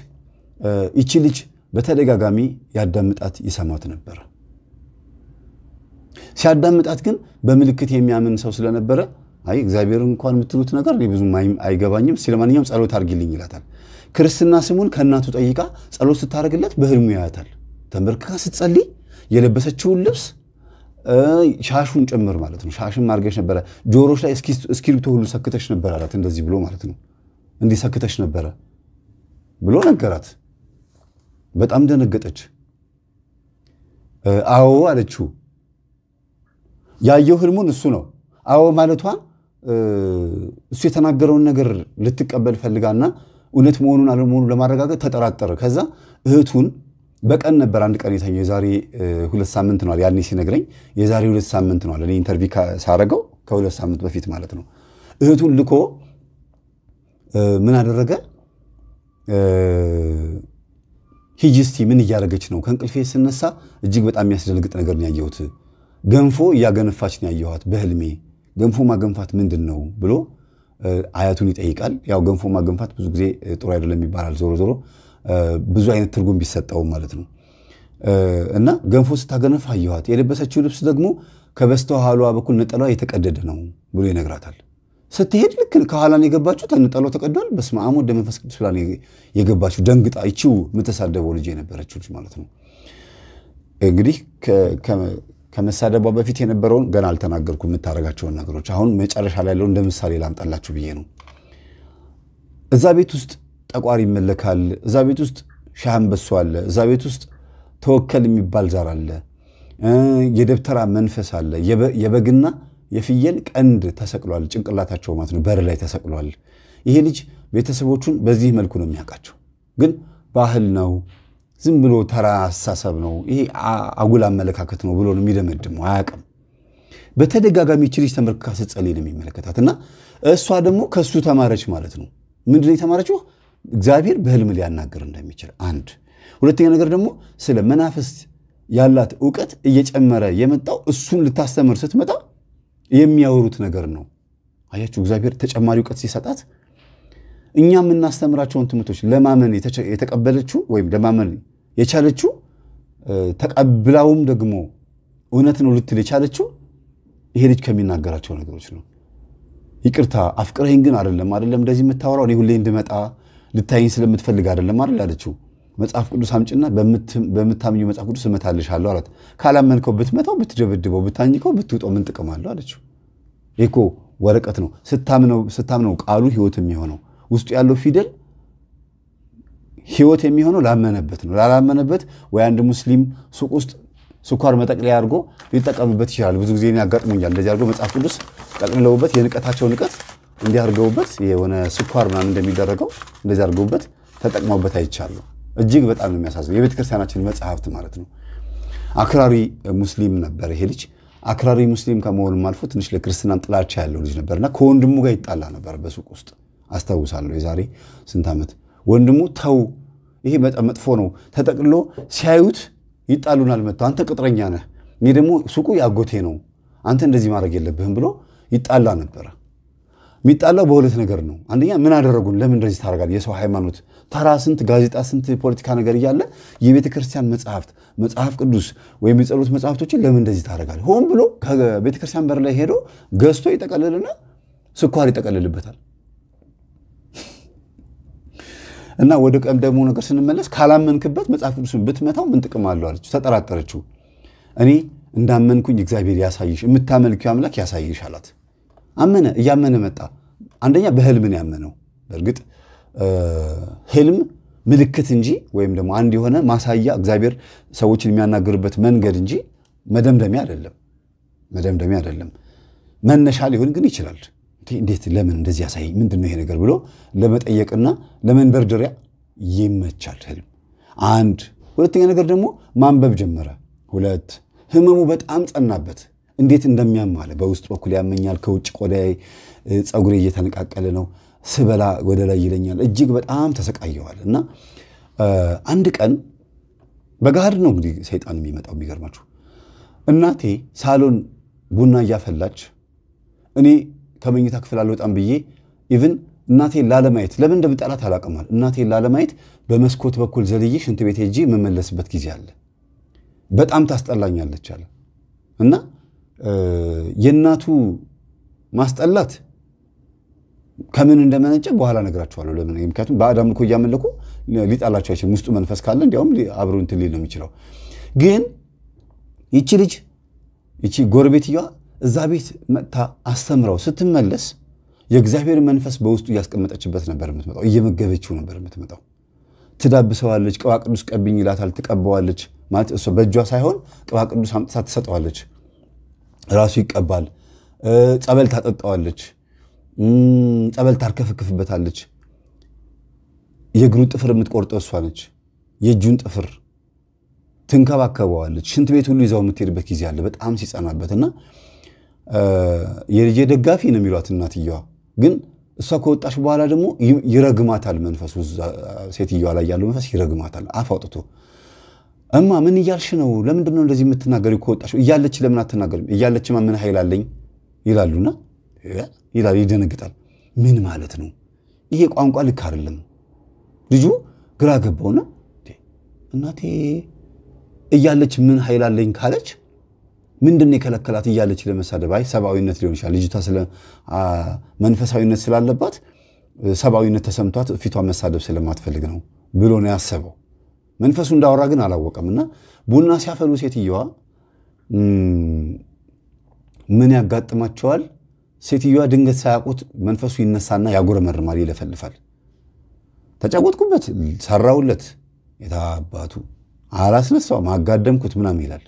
ይቺ ልጅ በተደጋጋሚ ያዳምጣት ይሰማት ነበረ። ሲያዳምጣት ግን በምልክት የሚያምን ሰው ስለነበረ አይ እግዚአብሔር እንኳን የምትሉት ነገር ብዙ አይገባኝም፣ ስለማንኛውም ጸሎት አድርጊልኝ ይላታል። ክርስትና ስሙን ከእናቱ ጠይቃ ጸሎት ስታደርግለት በህልሙ ያያታል። ተንበርክካ ስትጸልይ የለበሰችውን ልብስ ሻሹን ጭምር ማለት ነው። ሻሽም ማርገሽ ነበረ፣ ጆሮች ላይ እስክሪብቶ ሁሉ ሰክተሽ ነበር አላት። እንደዚህ ብሎ ማለት ነው፣ እንዲህ ሰክተሽ ነበረ ብሎ ነገራት። በጣም ደነገጠች። አዎ አለችው። ያየው ህልሙን እሱ ነው። አዎ ማለቷ እሱ የተናገረውን ነገር ልትቀበል ፈልጋና እውነት መሆኑን አለመሆኑን ለማረጋገጥ ተጠራጠረ። ከዛ እህቱን በቀን ነበር አንድ ቀን የታየው። የዛሬ ሁለት ሳምንት ነዋል ያኔ ሲነግረኝ፣ የዛሬ ሁለት ሳምንት ነዋል እኔ ኢንተርቪ ሳረገው ከሁለት ሳምንት በፊት ማለት ነው። እህቱን ልኮ ምን አደረገ? ሂጂ እስቲ ምን እያደረገች ነው? ከእንቅልፌ ስነሳ እጅግ በጣም የሚያስደነግጥ ነገር ነው ያየሁት ገንፎ እያገነፋች ነው ያየኋት በህልሜ። ገንፎ ማገንፋት ምንድን ነው ብሎ አያቱን ይጠይቃል። ያው ገንፎ ማገንፋት ብዙ ጊዜ ጥሩ አይደለም ይባላል። ዞሮ ዞሮ ብዙ አይነት ትርጉም ቢሰጠው ማለት ነው። እና ገንፎ ስታገነፋ አየኋት። የለበሰችው ልብስ ደግሞ ከበስተኋሏ በኩል ነጠሏ የተቀደደ ነው ብሎ ይነግራታል። ስትሄድ ልክ ከኋላን የገባችሁ ነጠላው ተቀዷል። በስመ አብ ወወልድ ወመንፈስ ቅዱስ ብላ የገባችሁ ደንግጣ፣ ይቺው የምተሳደበው ልጅ የነበረችው ልጅ ማለት ነው እንግዲህ ከመሳደቧ በፊት የነበረውን ገና አልተናገርኩ የምታደርጋቸውን ነገሮች አሁን መጨረሻ ላይ ያለው እንደ ምሳሌ ላምጣላችሁ ብዬ ነው። እዛ ቤት ውስጥ ጠቋር ይመለካል። እዛ ቤት ውስጥ ሻህ አንበሶ አለ። እዛ ቤት ውስጥ ተወከል የሚባል ዛር አለ። የደብተራ መንፈስ አለ። የበግና የፍየል ቀንድ ተሰቅሏል። ጭንቅላታቸው ማለት ነው በር ላይ ተሰቅሏል። ይሄ ልጅ ቤተሰቦቹን በዚህ መልኩ ነው የሚያውቃቸው። ግን ባህል ነው ዝም ብሎ ተራ አስተሳሰብ ነው፣ ይሄ አጉል አመለካከት ነው ብሎ ነው የሚደመድመው። አያውቅም። በተደጋጋሚ ይህች ልጅ ተመልክካ ስትጸልይ ነው የሚመለከታት እና እሷ ደግሞ ከእሱ ተማረች ማለት ነው። ምንድን ነው የተማረችው? እግዚአብሔር በህልም ሊያናገር እንደሚችል አንድ። ሁለተኛ ነገር ደግሞ ስለ መናፍስት ያላት እውቀት እየጨመረ የመጣው እሱን ልታስተምር ስትመጣ የሚያወሩት ነገር ነው። አያችሁ፣ እግዚአብሔር ተጨማሪ እውቀት ሲሰጣት እኛ የምናስተምራቸውን ትምህርቶች ለማመን የተቀበለችው ወይም ለማመን የቻለችው ተቀብላውም ደግሞ እውነት ነው ልትል የቻለችው ይሄ ልጅ ከሚናገራቸው ነገሮች ነው። ይቅርታ አፍቅረኝ ግን አደለም አደለም እንደዚህ የምታወራው እኔ ሁሌ እንድመጣ ልታይኝ ስለምትፈልግ አደለም አይደል አለችው። መጽሐፍ ቅዱስ አምጭና በምታምኙ መጽሐፍ ቅዱስ እመታልሻለሁ አላት። ካላመንከው ብትመታው፣ ብትደበድበው፣ ብታኝከው፣ ብትውጠው ምን ጥቅም አለው አለችው። ይህ እኮ ወረቀት ነው። ስታምነው ቃሉ ህይወት የሚሆነው ውስጡ ያለው ፊደል ህይወት የሚሆነው ላመነበት ነው። ላላመነበት ወይ አንድ ሙስሊም ሱቅ ውስጥ ስኳር መጠቅለያ አድርጎ ሊጠቀምበት ይችላል። ብዙ ጊዜ ያጋጥሞኛል። እንደዚህ አድርጎ መጽሐፍ ቅዱስ ጠቅልለውበት የንቀታቸው ንቀት እንዲያርገውበት የሆነ ስኳር ምናምን እንደሚደረገው እንደዚህ አድርገውበት ተጠቅመውበት አይቻለሁ። እጅግ በጣም ነው የሚያሳዝነው። የቤተክርስቲያናችን መጽሐፍት ማለት ነው። አክራሪ ሙስሊም ነበር ይሄ ልጅ። አክራሪ ሙስሊም ከመሆኑም አልፎ ትንሽ ለክርስትናም ጥላቻ ያለው ልጅ ነበርና ከወንድሙ ጋር ይጣላ ነበር በሱቅ ውስጥ አስታውሳለሁ። የዛሬ ስንት ዓመት ወንድሙ ተው ይሄ መጥፎ ነው ተጠቅልሎ ሲያዩት ይጣሉናል። መጥተው አንተ ቅጥረኛ ነህ፣ እኔ ደግሞ ሱቁ ያጎቴ ነው፣ አንተ እንደዚህ ማድረግ የለብህም ብሎ ይጣላ ነበረ። የሚጣላው በሁለት ነገር ነው። አንደኛ ምን አደረጉን፣ ለምን እንደዚህ ታደርጋለህ? የሰው ሃይማኖት ተራ ስንት ጋዜጣ ስንት ፖለቲካ ነገር እያለ የቤተ ክርስቲያን መጽሐፍት መጽሐፍ ቅዱስ ወይም የጸሎት መጽሐፍቶችን ለምን እንደዚህ ታደርጋለህ? ሆን ብሎ ከቤተ ክርስቲያን በር ላይ ሄዶ ገዝቶ ይጠቀልልና ስኳር ይጠቀልልበታል። እና ወደ ቀደሙ ነገር ስንመለስ ካላመንክበት መጽሐፍ ቅዱስን ብትመታው ምን ጥቅም አለው አለችው። ተጠራጠረችው። እኔ እንዳመንኩኝ እግዚአብሔር ያሳይሽ፣ የምታመልኪው አምላክ ያሳይሽ አላት። አመነ፣ እያመነ መጣ። አንደኛ በህልምን ያመነው በእርግጥ ህልም ምልክት እንጂ ወይም ደግሞ አንድ የሆነ ማሳያ እግዚአብሔር ሰዎችን የሚያናግርበት መንገድ እንጂ መደምደሚያ አይደለም። መደምደሚያ አይደለም። መነሻ ሊሆን ግን ይችላል። እንዴት ለምን እንደዚህ ያሳይ ምንድን ነው ይሄ ነገር ብሎ ለመጠየቅና ለመንደርደሪያ ይመቻል ህልም። አንድ ሁለተኛ ነገር ደግሞ ማንበብ ጀመረ። ሁለት ህመሙ በጣም ጸናበት። እንዴት እንደሚያማለ በውስጥ በኩል ያመኛል፣ ከውጭ ቆዳዬ ፀጉሬ እየተነቃቀለ ነው፣ ስበላ ወደ ላይ ይለኛል። እጅግ በጣም ተሰቃየዋል። እና አንድ ቀን በጋድ ነው እንግዲህ ሰይጣን የሚመጣው የሚገርማችሁ እናቴ ሳሎን ቡና እያፈላች እኔ ከመኝታ ክፍል አልወጣም ብዬ ኢቭን እናቴን ላለማየት ለምን እንደምጠላት አላቀማል። እናቴን ላለማየት በመስኮት በኩል ዘልዬ ሽንት ቤት ሄጄ የምመለስበት ጊዜ አለ። በጣም ታስጠላኛለች አለ እና የእናቱ ማስጠላት ከምን እንደመነጨ በኋላ ነግራቸዋለሁ። ለምን ምክንያቱም ባዕድ አምልኮ እያመለኩ ሊጣላቸው አይችልም። ውስጡ መንፈስ ካለ እንዲያውም አብሮ እንትን ሊል ነው የሚችለው። ግን ይቺ ልጅ ይቺ ጎረቤትየዋ እዛ ቤት መጥታ አስተምረው ስትመለስ የእግዚአብሔር መንፈስ በውስጡ እያስቀመጠችበት ነበር የምትመጣው፣ እየመገበችው ነበር የምትመጣው። ትዳብሰዋለች። ቅባ ቅዱስ ቀብኝ ይላታል፣ ትቀበዋለች ማለት እሷ በእጇ ሳይሆን ቅባ ቅዱስ አምጥታ ትሰጠዋለች። ራሱ ይቀባል። ጸበል ታጠጣዋለች። ጸበል ታርከፍክፍበታለች። የእግሩን ጥፍር የምትቆርጠው እሷ ነች። የእጁን ጥፍር ትንከባከበዋለች። ሽንት ቤት ሁሉ ይዛው የምትሄድበት ጊዜ አለ፣ በጣም እና የልጄ ደጋፊ ነው የሚሏት እናትየዋ። ግን እሷ ከወጣች በኋላ ደግሞ ይረግማታል መንፈሱ፣ ሴትየዋ ላይ ያለው መንፈስ ይረግማታል አፍ አውጥቶ እማ ምን እያልሽ ነው? ለምንድን ነው እንደዚህ የምትናገሪው? ከወጣሽ እያለች ለምን አትናገሪም? እያለች ምን ኃይል አለኝ ይላሉና ይላል፣ ይደነግጣል። ምን ማለት ነው ይሄ ቋንቋ ልክ አይደለም። ልጁ ግራ ገባውና እናቴ እያለች ምን ኃይል አለኝ ካለች ምንድን የከለከላት እያለች ለመሳደብ አይ ሰብአዊነት ሊሆን ይችላል ልጅቷ ስለ መንፈሳዊነት ስላለባት ሰብአዊነት ተሰምቷት ፊቷ መሳደብ ስለማትፈልግ ነው ብሎ ነው ያሰበው። መንፈሱ እንዳወራ ግን አላወቀም። እና ቡና ሲያፈሉ ሴትየዋ ምን ያጋጥማቸዋል? ሴትየዋ ድንገት ሳያውቁት መንፈሱ ይነሳና ያጎረመርማል፣ ይለፈልፋል። ተጫወትኩበት፣ ሰራውለት፣ የታባቱ አላስነሳውም፣ አጋደምኩት ምናምን ይላል።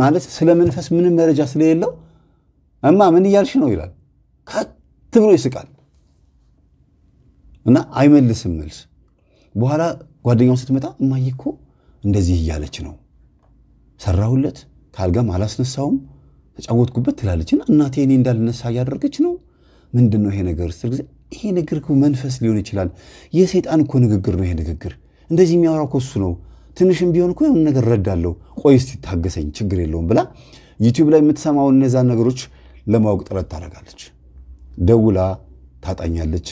ማለት ስለ መንፈስ ምንም መረጃ ስለሌለው እማ ምን እያልሽ ነው ይላል። ከት ብሎ ይስቃል እና አይመልስም መልስ። በኋላ ጓደኛው ስትመጣ እማዬ እኮ እንደዚህ እያለች ነው፣ ሰራሁለት፣ ከአልጋም አላስነሳውም፣ ተጫወትኩበት ትላለችና እናቴ እኔ እንዳልነሳ እያደረገች ነው። ምንድን ነው ይሄ ነገር ስትል ጊዜ ይሄ ነገር መንፈስ ሊሆን ይችላል። የሰይጣን እኮ ንግግር ነው ይሄ ንግግር። እንደዚህ የሚያወራ እኮ እሱ ነው ትንሽም ቢሆን እኮ የሆነ ነገር ረዳለው ቆይ እስቲ ታገሰኝ፣ ችግር የለውም ብላ ዩቲዩብ ላይ የምትሰማውን እነዛን ነገሮች ለማወቅ ጥረት ታደርጋለች። ደውላ ታጣኛለች፣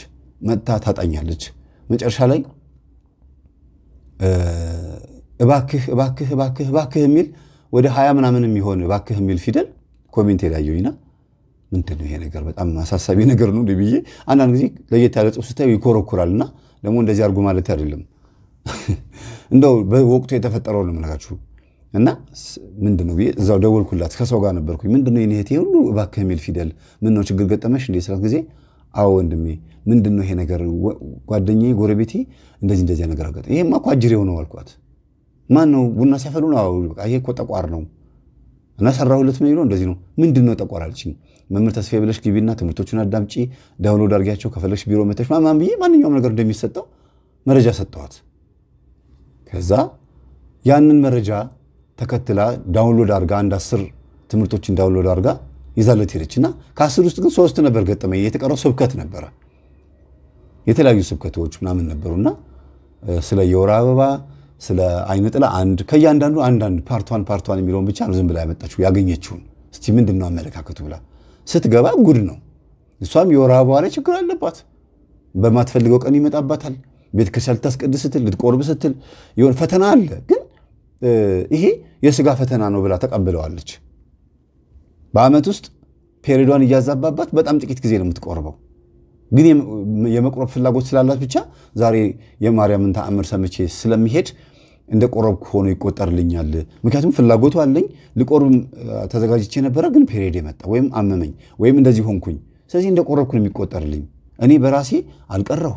መጥታ ታጣኛለች። መጨረሻ ላይ እባክህ እባክህ እባክህ እባክህ የሚል ወደ ሀያ ምናምን የሚሆን እባክህ የሚል ፊደል ኮሜንት የላየውኝና ምንድን ነው ይሄ ነገር? በጣም አሳሳቢ ነገር ነው ብዬ አንዳንድ ጊዜ ለየት ያለ ጽሑፍ ስታዩ ይኮረኩራል። እና ደግሞ እንደዚህ አድርጎ ማለት አይደለም እንደው በወቅቱ የተፈጠረው ልምነጋችሁ እና ምንድነው ብዬ እዛው ደወልኩላት። ከሰው ጋር ነበርኩኝ። ምንድነው ነው የኔ እህቴ ሁሉ እባክህ የሚል ፊደል ምን ነው ችግር ገጠመሽ እንዴ ስላት ጊዜ አዎ ወንድሜ፣ ምንድነው ይሄ ነገር? ጓደኛዬ ጎረቤቴ እንደዚህ እንደዚህ ነገር አጋጠ። ይሄማ እኮ አጅሬው ነው አልኳት። ማን ነው ቡና ሲያፈሉ ነው? ይሄ እኮ ጠቋር ነው እና ሰራሁለት ነው ይለው እንደዚህ ነው። ምንድን ነው ጠቋር አለችኝ። መምህር ተስፋዬ ብለሽ ግቢና ትምህርቶቹን አዳምጪ፣ ዳውንሎድ አድርጊያቸው፣ ከፈለግሽ ቢሮ መተሽ ማን ብዬ ማንኛውም ነገር እንደሚሰጠው መረጃ ሰጠዋት። ከዛ ያንን መረጃ ተከትላ ዳውንሎድ አርጋ አንድ አስር ትምህርቶችን ዳውንሎድ አድርጋ ይዛለት ሄደች እና ከአስር ውስጥ ግን ሶስት ነበር ገጠመ። የተቀረው ስብከት ነበረ። የተለያዩ ስብከቶች ምናምን ነበሩና ስለ የወር አበባ ስለ አይነ ጥላ አንድ ከእያንዳንዱ አንዳንድ ፓርቷን ፓርቷን የሚለውን ብቻ ነው ዝም ብላ ያመጣችው ያገኘችውን። እስቲ ምንድን ነው አመለካከቱ ብላ ስትገባ ጉድ ነው። እሷም የወር አበባ ላይ ችግር አለባት። በማትፈልገው ቀን ይመጣባታል። ክርስቲያን ልታስቀድስ ስትል ልትቆርብ ስትል የሆነ ፈተና አለ። ግን ይሄ የስጋ ፈተና ነው ብላ ተቀብለዋለች። በአመት ውስጥ ፔሪዷን እያዛባባት በጣም ጥቂት ጊዜ ነው የምትቆርበው። ግን የመቁረብ ፍላጎት ስላላት ብቻ ዛሬ የማርያምን ተአምር ሰምቼ ስለሚሄድ እንደ ቆረብኩ ሆኖ ይቆጠርልኛል። ምክንያቱም ፍላጎቱ አለኝ። ልቆርብ ተዘጋጅቼ ነበረ፣ ግን ፔሪድ የመጣ ወይም አመመኝ ወይም እንደዚህ ሆንኩኝ። ስለዚህ እንደ ቆረብኩ ነው የሚቆጠርልኝ። እኔ በራሴ አልቀረሁ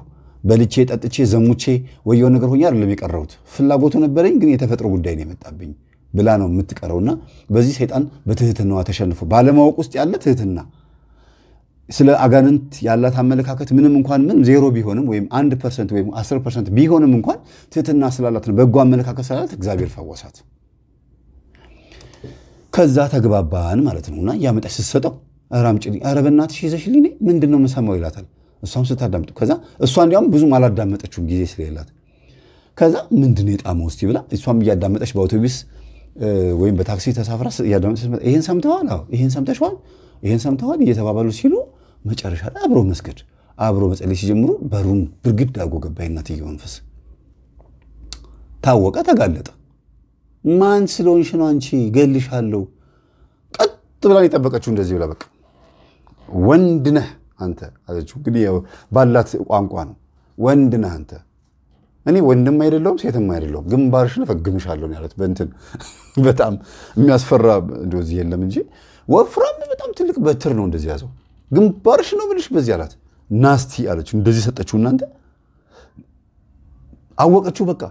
በልቼ ጠጥቼ ዘሙቼ ወየው ነገር ሆኜ አይደለም የቀረሁት። ፍላጎቱ ነበረኝ፣ ግን የተፈጥሮ ጉዳይ ነው የመጣብኝ ብላ ነው የምትቀረውና በዚህ ሰይጣን በትህትናዋ ተሸንፎ ባለማወቅ ውስጥ ያለ ትህትና ስለ አጋንንት ያላት አመለካከት ምንም እንኳን ምንም ዜሮ ቢሆንም ወይም አንድ ፐርሰንት ወይም አስር ፐርሰንት ቢሆንም እንኳን ትህትና ስላላት ነው በጎ አመለካከት ስላላት እግዚአብሔር ፈወሳት። ከዛ ተግባባን ማለት ነውና እያመጣች ስትሰጠው ኧረ አምጪልኝ፣ ኧረ በእናትሽ ይዘሽልኝ ምንድን ነው የምሰማው ይላታል። እሷም ስታዳምጥ ከዛ እሷ እንዲያውም ብዙም አላዳመጠችው ጊዜ ስለሌላት ከዛ ምንድን የጣመው እስቲ ብላ እሷም እያዳመጠች በአውቶቢስ ወይም በታክሲ ተሳፍራ እያዳመጠች ይሄን ሰምተዋል፣ ይህን ሰምተሽዋል፣ ይህን ሰምተዋል እየተባባሉ ሲሉ መጨረሻ ላይ አብሮ መስገድ አብሮ መጸለይ ሲጀምሩ በሩን ብርግድ አድርጎ ገባ የእናትየው መንፈስ። ታወቀ፣ ተጋለጠ። ማን ስለሆንሽ ነው አንቺ ገልሻለሁ ቀጥ ብላን የጠበቀችው እንደዚህ ብላ በቃ ወንድ ነህ አንተ አለችው። እንግዲህ ባላት ቋንቋ ነው። ወንድ ነህ አንተ። እኔ ወንድም አይደለውም ሴትም አይደለውም ግንባርሽን እፈግምሻለሁ ያለት በእንትን (laughs) በጣም የሚያስፈራ እንደዚህ የለም እንጂ ወፍራም በጣም ትልቅ በትር ነው እንደዚህ ያዘው። ግንባርሽ ነው ብልሽ በዚህ አላት። ናስቲ አለች። እንደዚህ ሰጠችው። እናንተ አወቀችው። በቃ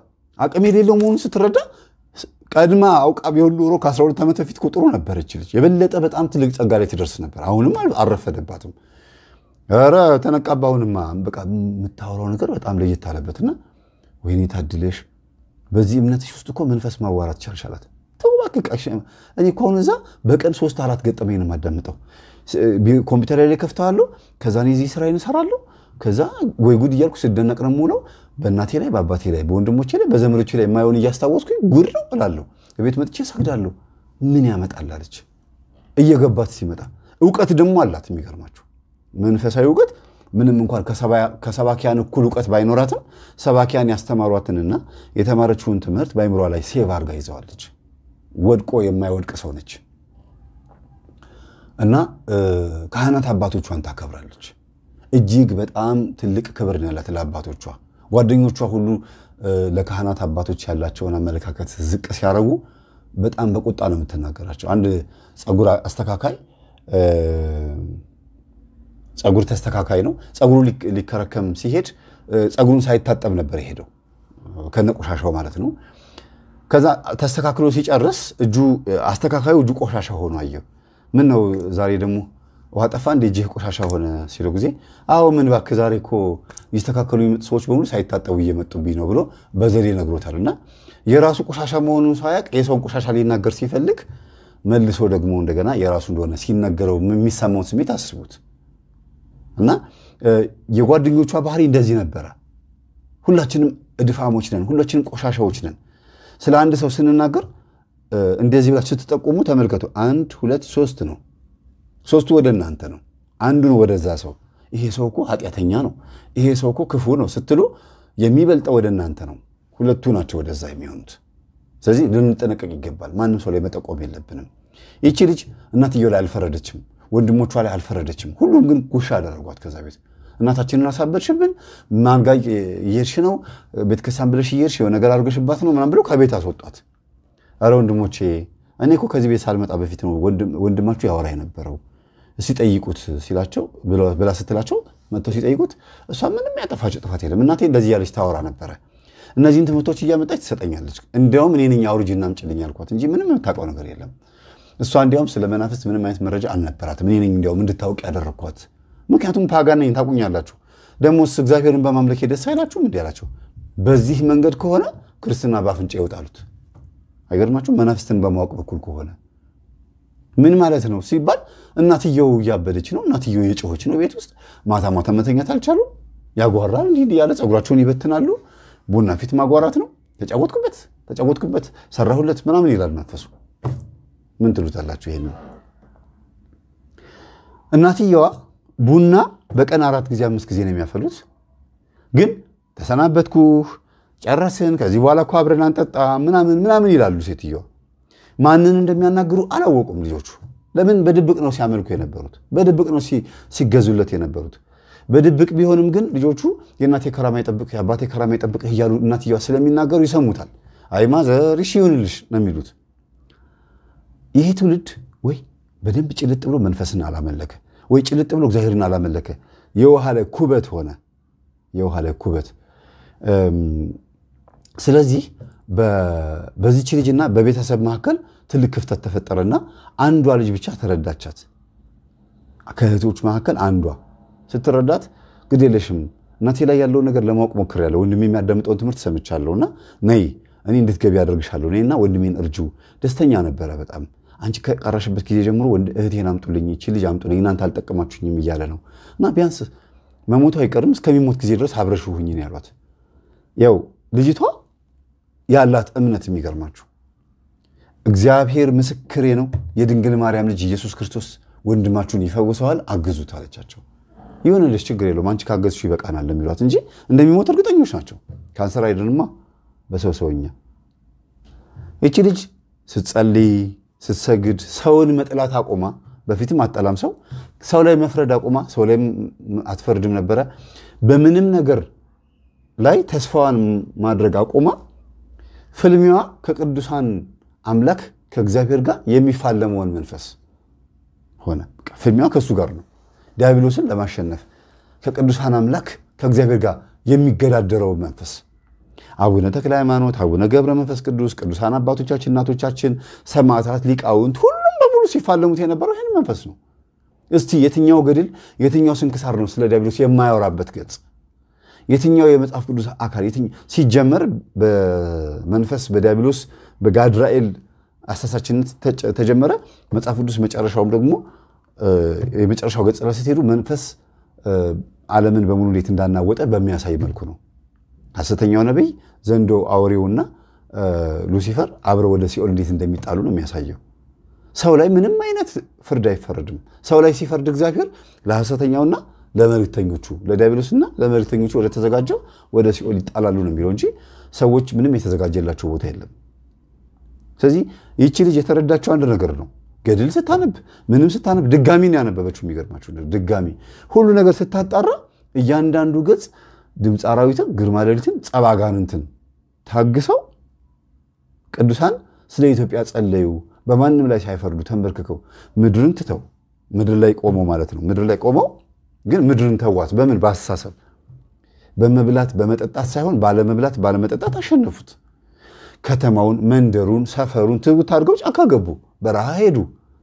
አቅም የሌለው መሆኑን ስትረዳ ቀድማ አውቃ ቢሆን ኖሮ ከ12 ዓመት በፊት ቁጥሩ ነበረች ልጅ። የበለጠ በጣም ትልቅ ጸጋ ላይ ትደርስ ነበር። አሁንም አረፈደባትም። ኧረ ተነቃባሁንማ በቃ የምታወራው ነገር በጣም ለየት አለበት እና ወይኔ ታድለሽ በዚህ እምነትሽ ውስጥ እኮ መንፈስ ማዋራት ቻልሽ አላት። እኔ ከሆነ እዛ በቀን ሶስት አራት ገጠመኝ ነው የማዳምጠው። ኮምፒውተር ላይ ከፍተዋለሁ። ከዛ እዚህ ስራ እሰራለሁ። ከዛ ወይ ጉድ እያልኩ ስደነቅ ነው የምውለው። በእናቴ ላይ፣ በአባቴ ላይ፣ በወንድሞቼ ላይ፣ በዘመዶቼ ላይ የማይሆን እያስታወስኩኝ ጉድ ነው እላለሁ። ቤት መጥቼ ሰግዳለሁ። ምን ያመጣል አለች። እየገባት ሲመጣ እውቀት ደግሞ አላት የሚገርማችሁ መንፈሳዊ እውቀት ምንም እንኳን ከሰባኪያን እኩል እውቀት ባይኖራትም ሰባኪያን ያስተማሯትንና የተማረችውን ትምህርት በአይምሯ ላይ ሴቭ አድርጋ ይዘዋለች። ወድቆ የማይወድቅ ሰው ነች እና ካህናት አባቶቿን ታከብራለች። እጅግ በጣም ትልቅ ክብር ያላት ለአባቶቿ ጓደኞቿ ሁሉ ለካህናት አባቶች ያላቸውን አመለካከት ዝቅ ሲያደርጉ በጣም በቁጣ ነው የምትናገራቸው። አንድ ፀጉር አስተካካይ ጸጉር ተስተካካይ ነው። ጸጉሩ ሊከረከም ሲሄድ ጸጉሩን ሳይታጠብ ነበር የሄደው ከነቆሻሻው ማለት ነው። ከዛ ተስተካክሎ ሲጨርስ እጁ አስተካካዩ እጁ ቆሻሻ ሆኖ አየው። ምን ነው ዛሬ ደግሞ ውሃ ጠፋ እንደ እጅህ ቆሻሻ ሆነ ሲለው ጊዜ አዎ ምን እባክህ ዛሬ እኮ ይስተካከሉ የመጡ ሰዎች በሙሉ ሳይታጠቡ እየመጡብኝ ነው ብሎ በዘዴ ነግሮታል። እና የራሱ ቆሻሻ መሆኑን ሳያውቅ የሰውን ቆሻሻ ሊናገር ሲፈልግ መልሶ ደግሞ እንደገና የራሱ እንደሆነ ሲነገረው የሚሰማውን ስሜት አስቡት። እና የጓደኞቿ ባህሪ እንደዚህ ነበረ። ሁላችንም እድፋሞች ነን፣ ሁላችንም ቆሻሻዎች ነን። ስለ አንድ ሰው ስንናገር እንደዚህ ብላችሁ ስትጠቁሙ ተመልከቱ። አንድ ሁለት ሶስት ነው። ሶስቱ ወደ እናንተ ነው፣ አንዱ ነው ወደዛ ሰው። ይሄ ሰው እኮ ኃጢአተኛ ነው፣ ይሄ ሰው እኮ ክፉ ነው ስትሉ የሚበልጠው ወደ እናንተ ነው። ሁለቱ ናቸው ወደዛ የሚሆኑት። ስለዚህ ልንጠነቀቅ ይገባል። ማንም ሰው ላይ መጠቆም የለብንም። ይቺ ልጅ እናትየው ላይ አልፈረደችም። ወንድሞቿ ላይ አልፈረደችም። ሁሉም ግን ጉሻ አደረጓት ከዛ ቤት እናታችንን አሳበድሽብን፣ ማን ጋር እየሄድሽ ነው? ቤተክርስቲያን ብለሽ እየሄድሽ የሆነ ነገር አድርገሽባት ነው ምናምን ብለው ከቤት አስወጧት። ኧረ ወንድሞቼ፣ እኔ እኮ ከዚህ ቤት ሳልመጣ በፊት ነው ወንድማችሁ ያወራ የነበረው ሲጠይቁት ሲላቸው ብላ ስትላቸው መጥተው ሲጠይቁት እሷ ምንም ያጠፋችው ጥፋት የለም እናቴ እንደዚህ ያለች ታወራ ነበረ። እነዚህን ትምህርቶች እያመጣች ትሰጠኛለች። እንዲያውም እኔ ነኝ አውርጅና አምጪልኝ አልኳት እንጂ ምንም የምታውቀው ነገር የለም። እሷ እንዲያውም ስለ መናፍስት ምንም አይነት መረጃ አልነበራትም። እኔ ነኝ እንዲያውም እንድታውቅ ያደረግኳት። ምክንያቱም ፓጋን ነኝ፣ ታቁኛላችሁ። ደግሞስ እግዚአብሔርን በማምለክ ደስ አይላችሁም? እንዲ አላቸው። በዚህ መንገድ ከሆነ ክርስትና በአፍንጫ ይወጣሉት። አይገርማችሁም? መናፍስትን በማወቅ በኩል ከሆነ ምን ማለት ነው ሲባል እናትየው እያበደች ነው፣ እናትየው የጮኸች ነው ቤት ውስጥ ማታ ማታ መተኛት አልቻሉም። ያጓራል እንዲህ ያለ ፀጉራቸውን ይበትናሉ። ቡና ፊት ማጓራት ነው። ተጫወትኩበት፣ ተጫወትኩበት፣ ሰራሁለት ምናምን ይላል መንፈሱ። ምን ትሉታላችሁ? ይሄን እናትየዋ ቡና በቀን አራት ጊዜ አምስት ጊዜ ነው የሚያፈሉት። ግን ተሰናበትኩህ፣ ጨረስን፣ ከዚህ በኋላ እኮ አብረን አንጠጣ ምናምን ምናምን ይላሉ ሴትየዋ። ማንን እንደሚያናግሩ አላወቁም ልጆቹ። ለምን በድብቅ ነው ሲያመልኩ የነበሩት፣ በድብቅ ነው ሲገዙለት የነበሩት። በድብቅ ቢሆንም ግን ልጆቹ የእናቴ ከራማ ይጠብቅ የአባቴ ከራማ ይጠብቅ እያሉ እናትየዋ ስለሚናገሩ ይሰሙታል። አይ ማዘር፣ እሺ ይሁንልሽ ነው የሚሉት። ይሄ ትውልድ ወይ በደንብ ጭልጥ ብሎ መንፈስን አላመለከ፣ ወይ ጭልጥ ብሎ እግዚአብሔርን አላመለከ። የውሃ ላይ ኩበት ሆነ፣ የውሃ ላይ ኩበት። ስለዚህ በዚች ልጅና በቤተሰብ መካከል ትልቅ ክፍተት ተፈጠረና አንዷ ልጅ ብቻ ተረዳቻት። ከእህቶች መካከል አንዷ ስትረዳት ግድ የለሽም እናቴ ላይ ያለውን ነገር ለማወቅ ሞክሬያለሁ፣ ወንድሜ የሚያዳምጠውን ትምህርት ሰምቻለሁና ነይ እኔ እንድትገቢ አደርግሻለሁ፣ እኔና ወንድሜን እርጁ። ደስተኛ ነበረ በጣም አንቺ ከቀረሽበት ጊዜ ጀምሮ እህቴን አምጡልኝ፣ ይቺ ልጅ አምጡልኝ፣ እናንተ አልጠቀማችሁኝም እያለ ነው እና ቢያንስ መሞቱ አይቀርም እስከሚሞት ጊዜ ድረስ አብረሽ ሁኝ ነው ያሏት። ያው ልጅቷ ያላት እምነት የሚገርማችሁ እግዚአብሔር ምስክሬ ነው፣ የድንግል ማርያም ልጅ ኢየሱስ ክርስቶስ ወንድማችሁን ይፈውሰዋል፣ አግዙት አለቻቸው። ይሁንልሽ፣ ችግር የለውም አንቺ ካገዝሽ ይበቃናል የሚሏት እንጂ እንደሚሞት እርግጠኞች ናቸው። ካንሰር አይደንማ በሰው ሰውኛ ይቺ ልጅ ስትጸልይ ስትሰግድ ሰውን መጥላት አቁማ፣ በፊትም አጠላም ሰው ሰው ላይ መፍረድ አቁማ፣ ሰው ላይም አትፈርድም ነበረ። በምንም ነገር ላይ ተስፋዋን ማድረግ አቁማ፣ ፍልሚዋ ከቅዱሳን አምላክ ከእግዚአብሔር ጋር የሚፋለመውን መንፈስ ሆነ። ፍልሚዋ ከእሱ ጋር ነው። ዲያብሎስን ለማሸነፍ ከቅዱሳን አምላክ ከእግዚአብሔር ጋር የሚገዳደረው መንፈስ አቡነ ተክለ ሃይማኖት፣ አቡነ ገብረ መንፈስ ቅዱስ፣ ቅዱሳን አባቶቻችን፣ እናቶቻችን፣ ሰማዕታት፣ ሊቃውንት ሁሉም በሙሉ ሲፋለሙት የነበረው ይህን መንፈስ ነው። እስቲ የትኛው ገድል የትኛው ስንክሳር ነው ስለ ዲያብሎስ የማያወራበት ገጽ? የትኛው የመጽሐፍ ቅዱስ አካል ሲጀመር በመንፈስ በዲያብሎስ በጋድራኤል አሳሳችነት ተጀመረ። መጽሐፍ ቅዱስ መጨረሻውም ደግሞ የመጨረሻው ገጽ ላይ ስትሄዱ መንፈስ ዓለምን በሙሉ እንዴት እንዳናወጠ በሚያሳይ መልኩ ነው። ሐሰተኛው ነቢይ ዘንዶ አውሬውና ሉሲፈር አብረው ወደ ሲኦል እንዴት እንደሚጣሉ ነው የሚያሳየው። ሰው ላይ ምንም አይነት ፍርድ አይፈረድም። ሰው ላይ ሲፈርድ እግዚአብሔር ለሐሰተኛውና ለመልክተኞቹ ለዲያብሎስና ለመልክተኞቹ ወደ ተዘጋጀው ወደ ሲኦል ይጣላሉ ነው የሚለው እንጂ ሰዎች ምንም የተዘጋጀላቸው ቦታ የለም። ስለዚህ ይቺ ልጅ የተረዳቸው አንድ ነገር ነው። ገድል ስታነብ ምንም ስታነብ ድጋሚ ነው ያነበበችው። የሚገርማቸው ድጋሚ ሁሉ ነገር ስታጣራ እያንዳንዱ ገጽ ድምፅ አራዊትን፣ ግርማ ሌሊትን፣ ጸባ ጋንንትን ታግሰው ቅዱሳን ስለ ኢትዮጵያ ጸለዩ። በማንም ላይ ሳይፈርዱ ተንበርክከው ምድርን ትተው ምድር ላይ ቆመው ማለት ነው። ምድር ላይ ቆመው ግን ምድርን ተዋት። በምን በአስተሳሰብ በመብላት በመጠጣት ሳይሆን ባለመብላት ባለመጠጣት አሸነፉት። ከተማውን፣ መንደሩን፣ ሰፈሩን ትውት አድርገው ጫካ ገቡ። በረሃ ሄዱ፣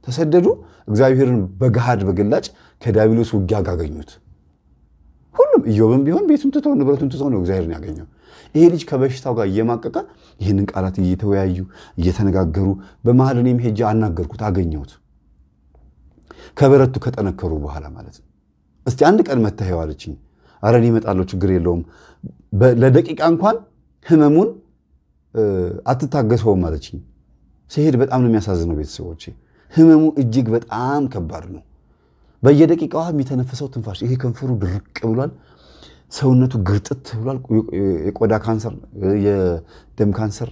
ተሰደዱ። እግዚአብሔርን በገሃድ በግላጭ ከዲያብሎስ ውጊያ ጋር አገኙት። ቢሆንም ኢዮብም ቢሆን ቤቱን ትቶ ንብረቱን ትቶ ነው እግዚአብሔርን ያገኘው። ይሄ ልጅ ከበሽታው ጋር እየማቀቀ ይህንን ቃላት እየተወያዩ እየተነጋገሩ፣ በመሀል እኔም ሄጄ አናገርኩት፣ አገኘሁት። ከበረቱ ከጠነከሩ በኋላ ማለት ነው። እስቲ አንድ ቀን መታየው አለችኝ። ኧረ እኔ እመጣለሁ፣ ችግር የለውም። ለደቂቃ እንኳን ህመሙን አትታገሰውም አለችኝ። ሲሄድ በጣም ነው የሚያሳዝነው። ቤተሰቦች ህመሙ እጅግ በጣም ከባድ ነው። በየደቂቃዋ የሚተነፍሰው ትንፋሽ ይሄ ከንፈሩ ድርቅ ብሏል። ሰውነቱ ግርጥት ብሏል። የቆዳ ካንሰር፣ የደም ካንሰር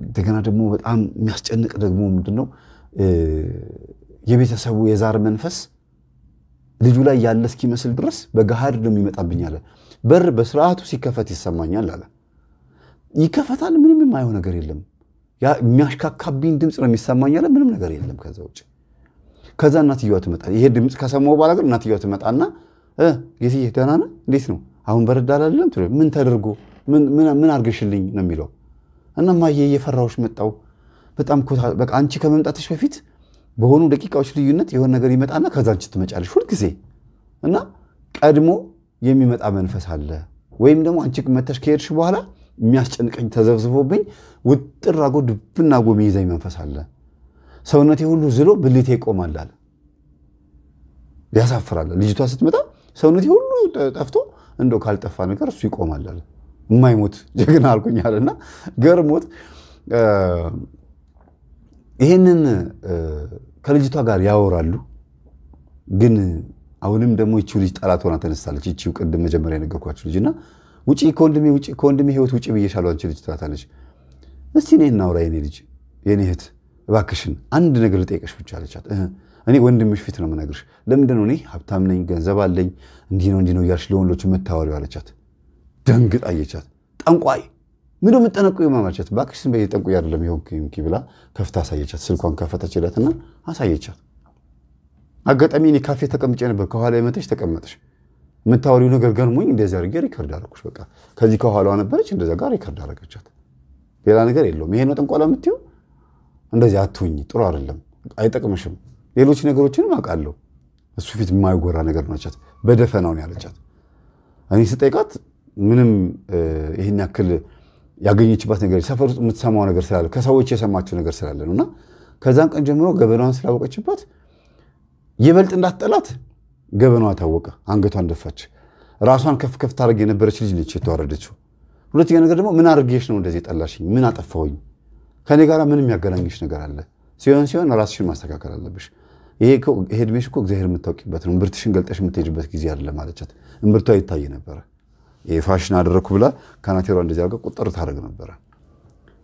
እንደገና ደግሞ በጣም የሚያስጨንቅ ደግሞ ምንድነው የቤተሰቡ የዛር መንፈስ ልጁ ላይ ያለ እስኪመስል ድረስ በገሃድ ነው የሚመጣብኝ አለ። በር በስርዓቱ ሲከፈት ይሰማኛል አለ። ይከፈታል፣ ምንም የማየው ነገር የለም። የሚያሽካካብኝ ድምፅ ነው የሚሰማኝ አለ። ምንም ነገር የለም ከዛ ውጭ። ከዛ እናትየዋ ትመጣ ይሄ ድምፅ ከሰማሁ በኋላ ግን እናትየዋ ትመጣና ጌትዬ ደህና ነህ? እንዴት ነው አሁን በረዳ ትሎ ምን ተደርጎ ምን አርገሽልኝ ነው የሚለው። እና ማየ እየፈራሁሽ መጣሁ በጣም በቃ አንቺ ከመምጣትሽ በፊት በሆኑ ደቂቃዎች ልዩነት የሆነ ነገር ይመጣና ከዛ አንቺ ትመጫለሽ ሁልጊዜ። እና ቀድሞ የሚመጣ መንፈስ አለ ወይም ደግሞ አንቺ መተሽ ከሄድሽ በኋላ የሚያስጨንቀኝ ተዘብዝቦብኝ ውጥር አጎ ድብና ጎ የሚይዘኝ መንፈስ አለ። ሰውነቴ ሁሉ ዝሎ ብልቴ ይቆማል። ያሳፍራል። ልጅቷ ስትመጣ ሰውነቴ ሁሉ ጠፍቶ እንደው ካልጠፋ ነገር እሱ ይቆማል አለ። የማይሞት ጀግና አልኩኛል እና ገርሞት ይህንን ከልጅቷ ጋር ያወራሉ። ግን አሁንም ደግሞ ይቺው ልጅ ጠላት ሆና ተነሳለች። ይቺው ቅድም መጀመሪያ የነገርኳቸው ልጅ እና ውጪ ከወንድሜ ውጪ ከወንድሜ ህይወት ውጪ ብዬሻለሁ አንቺ ልጅ ትላታለች። እስቲ እኔ እናውራ የኔ ልጅ የኔ እህት እባክሽን አንድ ነገር ልጠይቅሽ ብቻ አለቻት። እኔ ወንድምሽ ፊት ነው የምነግርሽ። ለምንድን ነው እኔ ሀብታም ነኝ፣ ገንዘብ አለኝ፣ እንዲህ ነው እንዲህ ነው እያልሽ ለወንዶች የምታወሪው አለቻት። ደንግጣ አየቻት። ጠንቋይ ምንድ የምጠነቁ የማማቻት እባክሽ ስም ጠንቁ አይደለም ይሆን ብላ ከፍታ አሳየቻት። ስልኳን ከፈተችለትና አሳየቻት። አጋጣሚ እኔ ካፌ ተቀምጬ ነበር። ከኋላ የመተች ተቀመጠች። የምታወሪው ነገር ገርሞኝ እንደዚያ አድርጌ ሪከርድ አደረኩሽ። በቃ ከዚህ ከኋላዋ ነበረች፣ እንደዛ ጋር ሪከርድ አረገቻት። ሌላ ነገር የለውም። ይሄ ነው ጠንቋላ የምትይው? እንደዚህ አትሁኝ፣ ጥሩ አይደለም፣ አይጠቅምሽም ሌሎች ነገሮችንም አውቃለሁ። እሱ ፊት የማይጎራ ነገር ነቻት። በደፈናውን ያለቻት። እኔ ስጠይቃት ምንም ይህን ያክል ያገኘችባት ነገር ሰፈር ውስጥ የምትሰማው ነገር ስላለ ከሰዎች የሰማችው ነገር ስላለ ነው እና ከዛን ቀን ጀምሮ ገበናዋን ስላወቀችባት ይበልጥ እንዳትጠላት ገበናዋ ታወቀ። አንገቷን ደፋች። ራሷን ከፍ ከፍ ታደርግ የነበረች ልጅ ነች የተዋረደችው። ሁለተኛ ነገር ደግሞ ምን አድርጌሽ ነው እንደዚህ ጠላሽኝ ምን አጠፋሁኝ? ከኔ ጋር ምንም ያገናኝሽ ነገር አለ? ሲሆን ሲሆን ራስሽን ማስተካከል አለብሽ። ይሄ ዕድሜሽ እኮ እግዚአብሔር የምታውቂበት ነው፣ እምብርትሽን ገልጠሽ የምትሄጂበት ጊዜ አይደለ ማለቻት። እምብርቷ ይታይ ነበረ። ፋሽን አደረግኩ ብላ ካናቴሯ እንደዚህ አድርጋ ቁጥር ታደርግ ነበረ።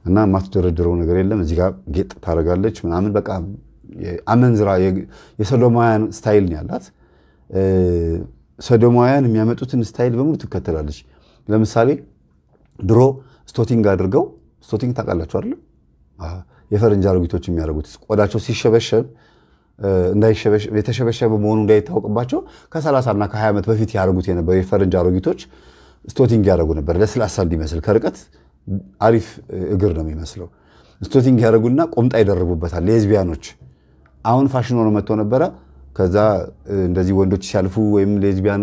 እና የማትደረድረው ነገር የለም። እዚህ ጋር ጌጥ ታደርጋለች ምናምን፣ በቃ አመንዝራ የሰዶማውያን ስታይል ነው ያላት። ሰዶማውያን የሚያመጡትን ስታይል በሙሉ ትከተላለች። ለምሳሌ ድሮ ስቶቲንግ አድርገው ስቶቲንግ ታውቃላችሁ አይደለም? የፈረንጅ አሮጊቶች የሚያደርጉት ቆዳቸው ሲሸበሸብ የተሸበሸበ መሆኑ እንዳይታወቅባቸው ከ30ና ከ20 ዓመት በፊት ያደርጉት የነበሩ የፈረንጅ አሮጊቶች ስቶቲንግ ያደርጉ ነበር። ለስላሳ እንዲመስል ከርቀት አሪፍ እግር ነው የሚመስለው። ስቶቲንግ ያደረጉና ቁምጣ ይደርቡበታል። ሌዝቢያኖች አሁን ፋሽን ሆኖ መጥቶ ነበረ። ከዛ እንደዚህ ወንዶች ሲያልፉ ወይም ሌዝቢያን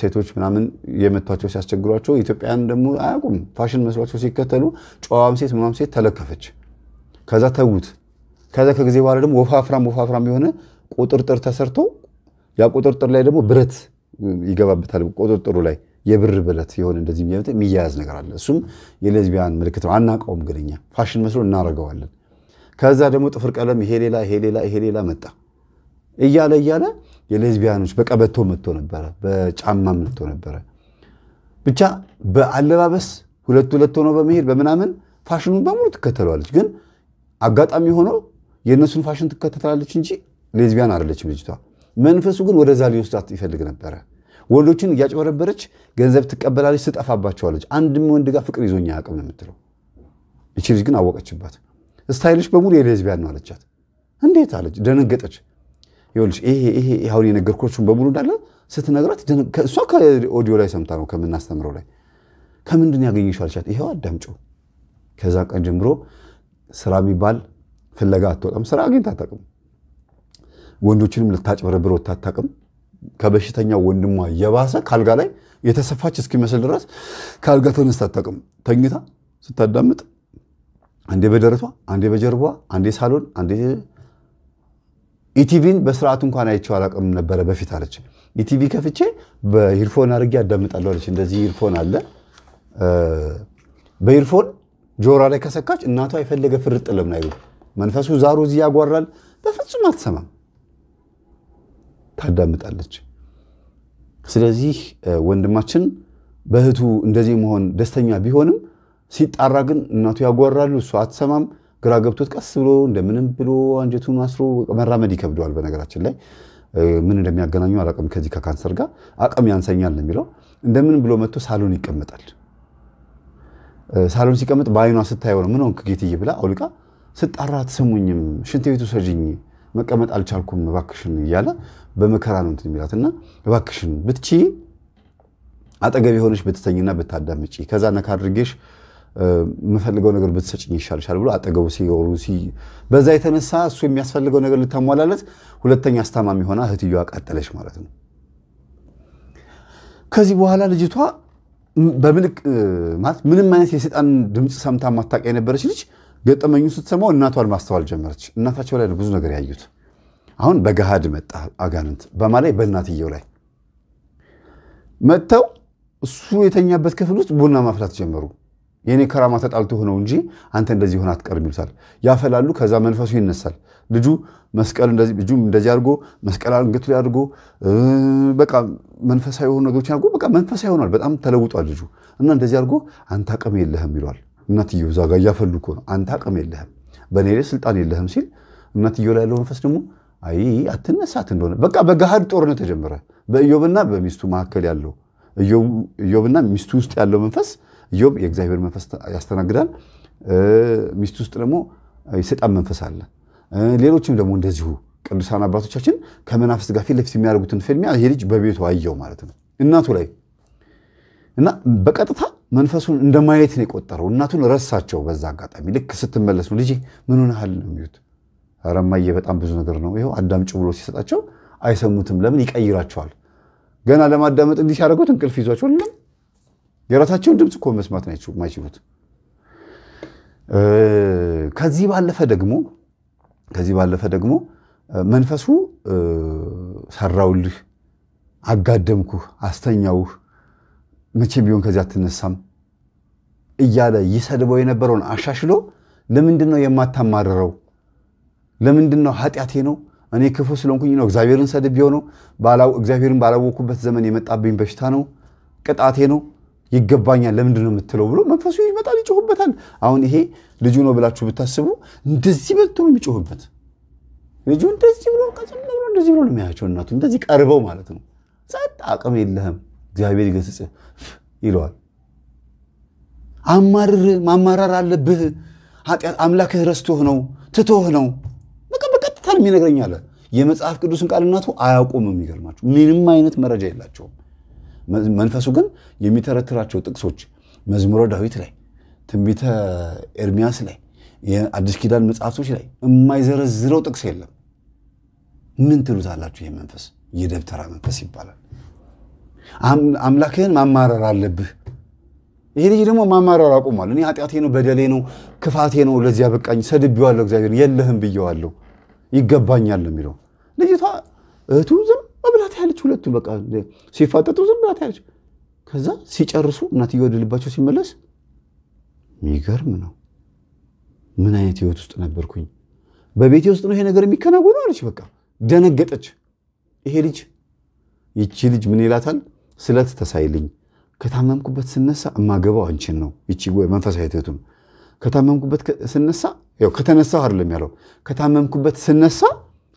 ሴቶች ምናምን የመቷቸው ሲያስቸግሯቸው፣ ኢትዮጵያን ደግሞ አያውቁም ፋሽን መስሏቸው ሲከተሉ ጨዋም ሴት ምናም ሴት ተለከፈች። ከዛ ተዉት። ከዛ ከጊዜ በኋላ ደግሞ ወፋፍራም ወፋፍራም የሆነ ቁጥርጥር ተሰርቶ ያ ቁጥርጥር ላይ ደግሞ ብረት ይገባበታል። ቁጥርጥሩ ላይ የብር ብረት የሆነ እንደዚህ የሚያያዝ ነገር አለ። እሱም የሌዝቢያን ምልክት ነው። አናውቀውም፣ ግን እኛ ፋሽን መስሎ እናደርገዋለን። ከዛ ደግሞ ጥፍር ቀለም ይሄ ሌላ ይሄ ሌላ ይሄ ሌላ መጣ እያለ እያለ የሌዝቢያኖች በቀበቶ መጥቶ ነበረ፣ በጫማ መጥቶ ነበረ። ብቻ በአለባበስ ሁለት ሁለት ሆኖ በመሄድ በምናምን ፋሽኑን በሙሉ ትከተለዋለች ግን አጋጣሚ ሆኖ የእነሱን ፋሽን ትከተላለች እንጂ ሌዝቢያን አይደለችም ልጅቷ። መንፈሱ ግን ወደዛ ሊወስዳት ይፈልግ ነበረ። ወንዶችን እያጭበረበረች ገንዘብ ትቀበላለች፣ ትጠፋባቸዋለች። አንድም ወንድ ጋር ፍቅር ይዞኛ አያውቅም ነው የምትለው። ይቺ ልጅ ግን አወቀችባት። ስታይልሽ በሙሉ የሌዝቢያን ነው አለቻት። እንዴት አለች፣ ደነገጠች። ይኸውልሽ ይሄ ይሄ አሁን የነገርኳችሁን በሙሉ እንዳለ ስትነግራት እሷ ከኦዲዮ ላይ ሰምታ ነው ከምናስተምረው ላይ ከምንድን ያገኘሽው አለቻት። ይኸው አዳምጪው። ከዛ ቀን ጀምሮ ስራ የሚባል ፍለጋ አትወጣም። ስራ አግኝት አታቅም። ወንዶችንም ልታጭበረብር ወጥታ አታውቅም። ከበሽተኛ ወንድሟ የባሰ ካልጋ ላይ የተሰፋች እስኪመስል ድረስ ካልጋ ተነስታ አታቅም። ተኝታ ስታዳምጥ አንዴ በደረቷ አንዴ በጀርቧ አንዴ ሳሎን አንዴ ኢቲቪን በስርዓት እንኳን አይቼው አላቅም ነበረ በፊት አለች። ኢቲቪ ከፍቼ በሂርፎን አድርጌ አዳምጣለሁ አለች። እንደዚህ ሂርፎን አለ። በሂርፎን ጆሯ ላይ ከሰካች እናቷ የፈለገ ፍርጥ ለምን አይሉ መንፈሱ ዛሩዝ ያጓራል። በፍጹም አትሰማም፣ ታዳምጣለች። ስለዚህ ወንድማችን በእህቱ እንደዚህ መሆን ደስተኛ ቢሆንም ሲጣራ ግን እናቱ ያጓራሉ፣ እሱ አትሰማም። ግራ ገብቶት ቀስ ብሎ እንደምንም ብሎ አንጀቱን አስሮ መራመድ ይከብደዋል። በነገራችን ላይ ምን እንደሚያገናኙ አላቅም። ከዚህ ከካንሰር ጋር አቅም ያንሰኛል የሚለው እንደምን ብሎ መጥቶ ሳሎን ይቀመጣል። ሳሎን ሲቀመጥ በአይኗ ስታየው ነው ምን ሆንክ ጌትዬ ብላ አውልቃ ስጣራ አትሰሙኝም፣ ሽንት ቤቱ ሰጅኝ መቀመጥ አልቻልኩም፣ እባክሽን እያለ በመከራ ነው እንትን የሚላት እና እባክሽን ብትቺ አጠገብ የሆነች ብትተኝና ብታዳምጪ ከዛ ነካ አድርጌሽ የምፈልገው ነገር ብትሰጭኝ ይሻልሻል ብሎ አጠገቡ ሲወሩ በዛ የተነሳ እሱ የሚያስፈልገው ነገር ልታሟላለት ሁለተኛ አስታማሚ ሆና እህትዮዋ ቀጠለች ማለት ነው። ከዚህ በኋላ ልጅቷ በምልክ ማለት ምንም አይነት የሰይጣን ድምፅ ሰምታ ማታውቅ የነበረች ልጅ ገጠመኙ ስትሰማው እናቷን ማስተዋል ጀመረች። እናታቸው ላይ ብዙ ነገር ያዩት። አሁን በገሃድ መጣ አጋንንት። በማ ላይ በእናትየው ላይ መጥተው እሱ የተኛበት ክፍል ውስጥ ቡና ማፍላት ጀመሩ። የእኔ ከራማ ተጣልቶ ሆነው እንጂ አንተ እንደዚህ ሆነ አትቀርም ይሉታል። ያፈላሉ። ከዛ መንፈሱ ይነሳል። ልጁ መስቀል ልጁ እንደዚህ አድርጎ መስቀል አንገቱ ላይ አድርጎ በቃ መንፈሳዊ የሆኑ ነገሮች አድርጎ በቃ መንፈሳዊ ሆኗል። በጣም ተለውጧል ልጁ እና እንደዚህ አድርጎ አንተ አቅም የለህም ይሏል። እናትየው እዛ ጋር እያፈሉ እኮ ነው። አንተ አቅም የለህም፣ በእኔ ላይ ስልጣን የለህም ሲል እናትየው ላይ ያለው መንፈስ ደግሞ አይ አትነሳት እንደሆነ በቃ በገሃድ ጦርነት ተጀመረ። በኢዮብና በሚስቱ መካከል ያለው ኢዮብና ሚስቱ ውስጥ ያለው መንፈስ ኢዮብ የእግዚአብሔር መንፈስ ያስተናግዳል። ሚስቱ ውስጥ ደግሞ የሰይጣን መንፈስ አለ። ሌሎችም ደግሞ እንደዚሁ ቅዱሳን አባቶቻችን ከመናፍስት ጋር ፊት ለፊት የሚያደርጉትን ፍልሚያ ይሄ ልጅ በቤቱ አየው ማለት ነው እናቱ ላይ እና በቀጥታ መንፈሱን እንደ ማየት ነው የቆጠረው። እናቱን ረሳቸው። በዛ አጋጣሚ ልክ ስትመለስ ነው ልጄ ምን ሆነሃል ነው የሚሉት። ኧረ እማዬ በጣም ብዙ ነገር ነው ይኸው አዳምጭ ብሎ ሲሰጣቸው አይሰሙትም። ለምን ይቀይራቸዋል። ገና ለማዳመጥ እንዲህ ሲያደርጉት እንቅልፍ ይዟቸው ለም የራሳቸውን ድምፅ እኮ መስማት ነው የማይችሉት። ከዚህ ባለፈ ደግሞ ከዚህ ባለፈ ደግሞ መንፈሱ ሰራውልህ፣ አጋደምኩህ፣ አስተኛውህ መቼም ቢሆን ከዚህ አትነሳም እያለ ይሰድበው የነበረውን አሻሽሎ ለምንድን ነው የማታማረረው? ለምንድን ነው ኃጢአቴ ነው እኔ ክፉ ስለሆንኩኝ ነው እግዚአብሔርን ሰድቤው ነው እግዚአብሔርን ባላወቅኩበት ዘመን የመጣብኝ በሽታ ነው ቅጣቴ ነው ይገባኛል ለምንድን ነው የምትለው ብሎ መንፈሱ ይመጣል፣ ይጮሁበታል። አሁን ይሄ ልጁ ነው ብላችሁ ብታስቡ እንደዚህ በልቶ ነው የሚጮሁበት። ልጁ እንደዚህ ብሎ እንደዚህ ብሎ ነው የሚያቸው እናቱ እንደዚህ ቀርበው ማለት ነው። ጸጥ አቅም የለህም እግዚአብሔር ይገስጽ ይለዋል። አማርር ማማራር አለብህ። ኃጢአት አምላክህ ረስቶህ ነው ትቶህ ነው በቀጥታ የሚነግረኝ አለ። የመጽሐፍ ቅዱስን ቃልናቱ አያውቁም። የሚገርማቸው ምንም አይነት መረጃ የላቸውም። መንፈሱ ግን የሚተረትራቸው ጥቅሶች መዝሙረ ዳዊት ላይ፣ ትንቢተ ኤርሚያስ ላይ፣ የአዲስ ኪዳን መጽሐፍቶች ላይ የማይዘረዝረው ጥቅስ የለም። ምን ትሉታላችሁ? ይህ መንፈስ የደብተራ መንፈስ ይባላል። አምላክህን ማማረር አለብህ። ይሄ ልጅ ደግሞ ማማረር አቁሟል። እኔ ኃጢአቴ ነው፣ በደሌ ነው፣ ክፋቴ ነው ለዚያ በቃኝ ሰድቤዋለሁ፣ እግዚአብሔር የለህም ብየዋለሁ፣ ይገባኛል የሚለው ልጅቷ እህቱ ዝም ብላት ያለች፣ ሁለቱ በቃ ሲፋጠጡ ዝም ብላት ያለች። ከዛ ሲጨርሱ እናትዬ ወደ ልባቸው ሲመለስ የሚገርም ነው። ምን አይነት ህይወት ውስጥ ነበርኩኝ? በቤቴ ውስጥ ነው ይሄ ነገር የሚከናወነው አለች። በቃ ደነገጠች። ይሄ ልጅ ይቺ ልጅ ምን ይላታል? ስለት ተሳይልኝ ከታመምኩበት ስነሳ እማገባው አንቺን ነው። ይቺ መንፈሳዊ እህቴቱ ከታመምኩበት ስነሳ ያው ከተነሳ አይደለም ያለው ከታመምኩበት ስነሳ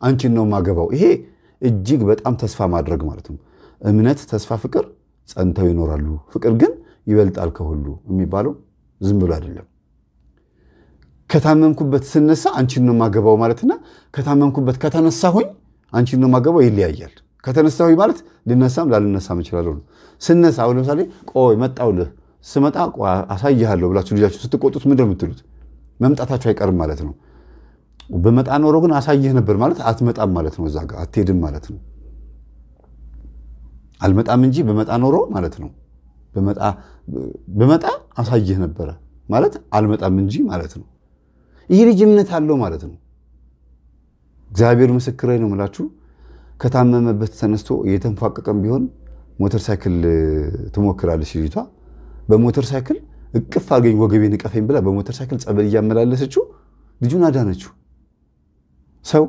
አንቺን ነው ማገባው። ይሄ እጅግ በጣም ተስፋ ማድረግ ማለት ነው። እምነት፣ ተስፋ፣ ፍቅር ጸንተው ይኖራሉ። ፍቅር ግን ይበልጣል ከሁሉ የሚባለው ዝም ብሎ አይደለም። ከታመምኩበት ስነሳ አንቺን ነው ማገባው ማለትና ከታመምኩበት ከተነሳሁኝ አንቺን ነው ማገባው ይለያያል። ከተነሳሁ ማለት ልነሳም ላልነሳም እችላለሁ ነው። ስነሳ አሁን ለምሳሌ ቆይ መጣሁልህ ስመጣ አሳይሃለሁ ብላችሁ ልጃችሁ ስትቆጡት ምንድን የምትሉት? መምጣታችሁ አይቀርም ማለት ነው። በመጣ ኖሮ ግን አሳይህ ነበር ማለት አትመጣም ማለት ነው። እዛ ጋር አትሄድም ማለት ነው። አልመጣም እንጂ በመጣ ኖሮ ማለት ነው። በመጣ አሳይህ ነበረ ማለት አልመጣም እንጂ ማለት ነው። ይህ ልጅ እምነት አለው ማለት ነው። እግዚአብሔር ምስክሬ ነው የምላችሁ ከታመመበት ተነስቶ የተንፏቀቀም ቢሆን ሞተር ሳይክል ትሞክራለች ልጅቷ። በሞተር ሳይክል እቅፍ አገኝ ወገቤ እቀፈኝ ብላ በሞተር ሳይክል ጸበል እያመላለሰችው ልጁን አዳነችው። ሰው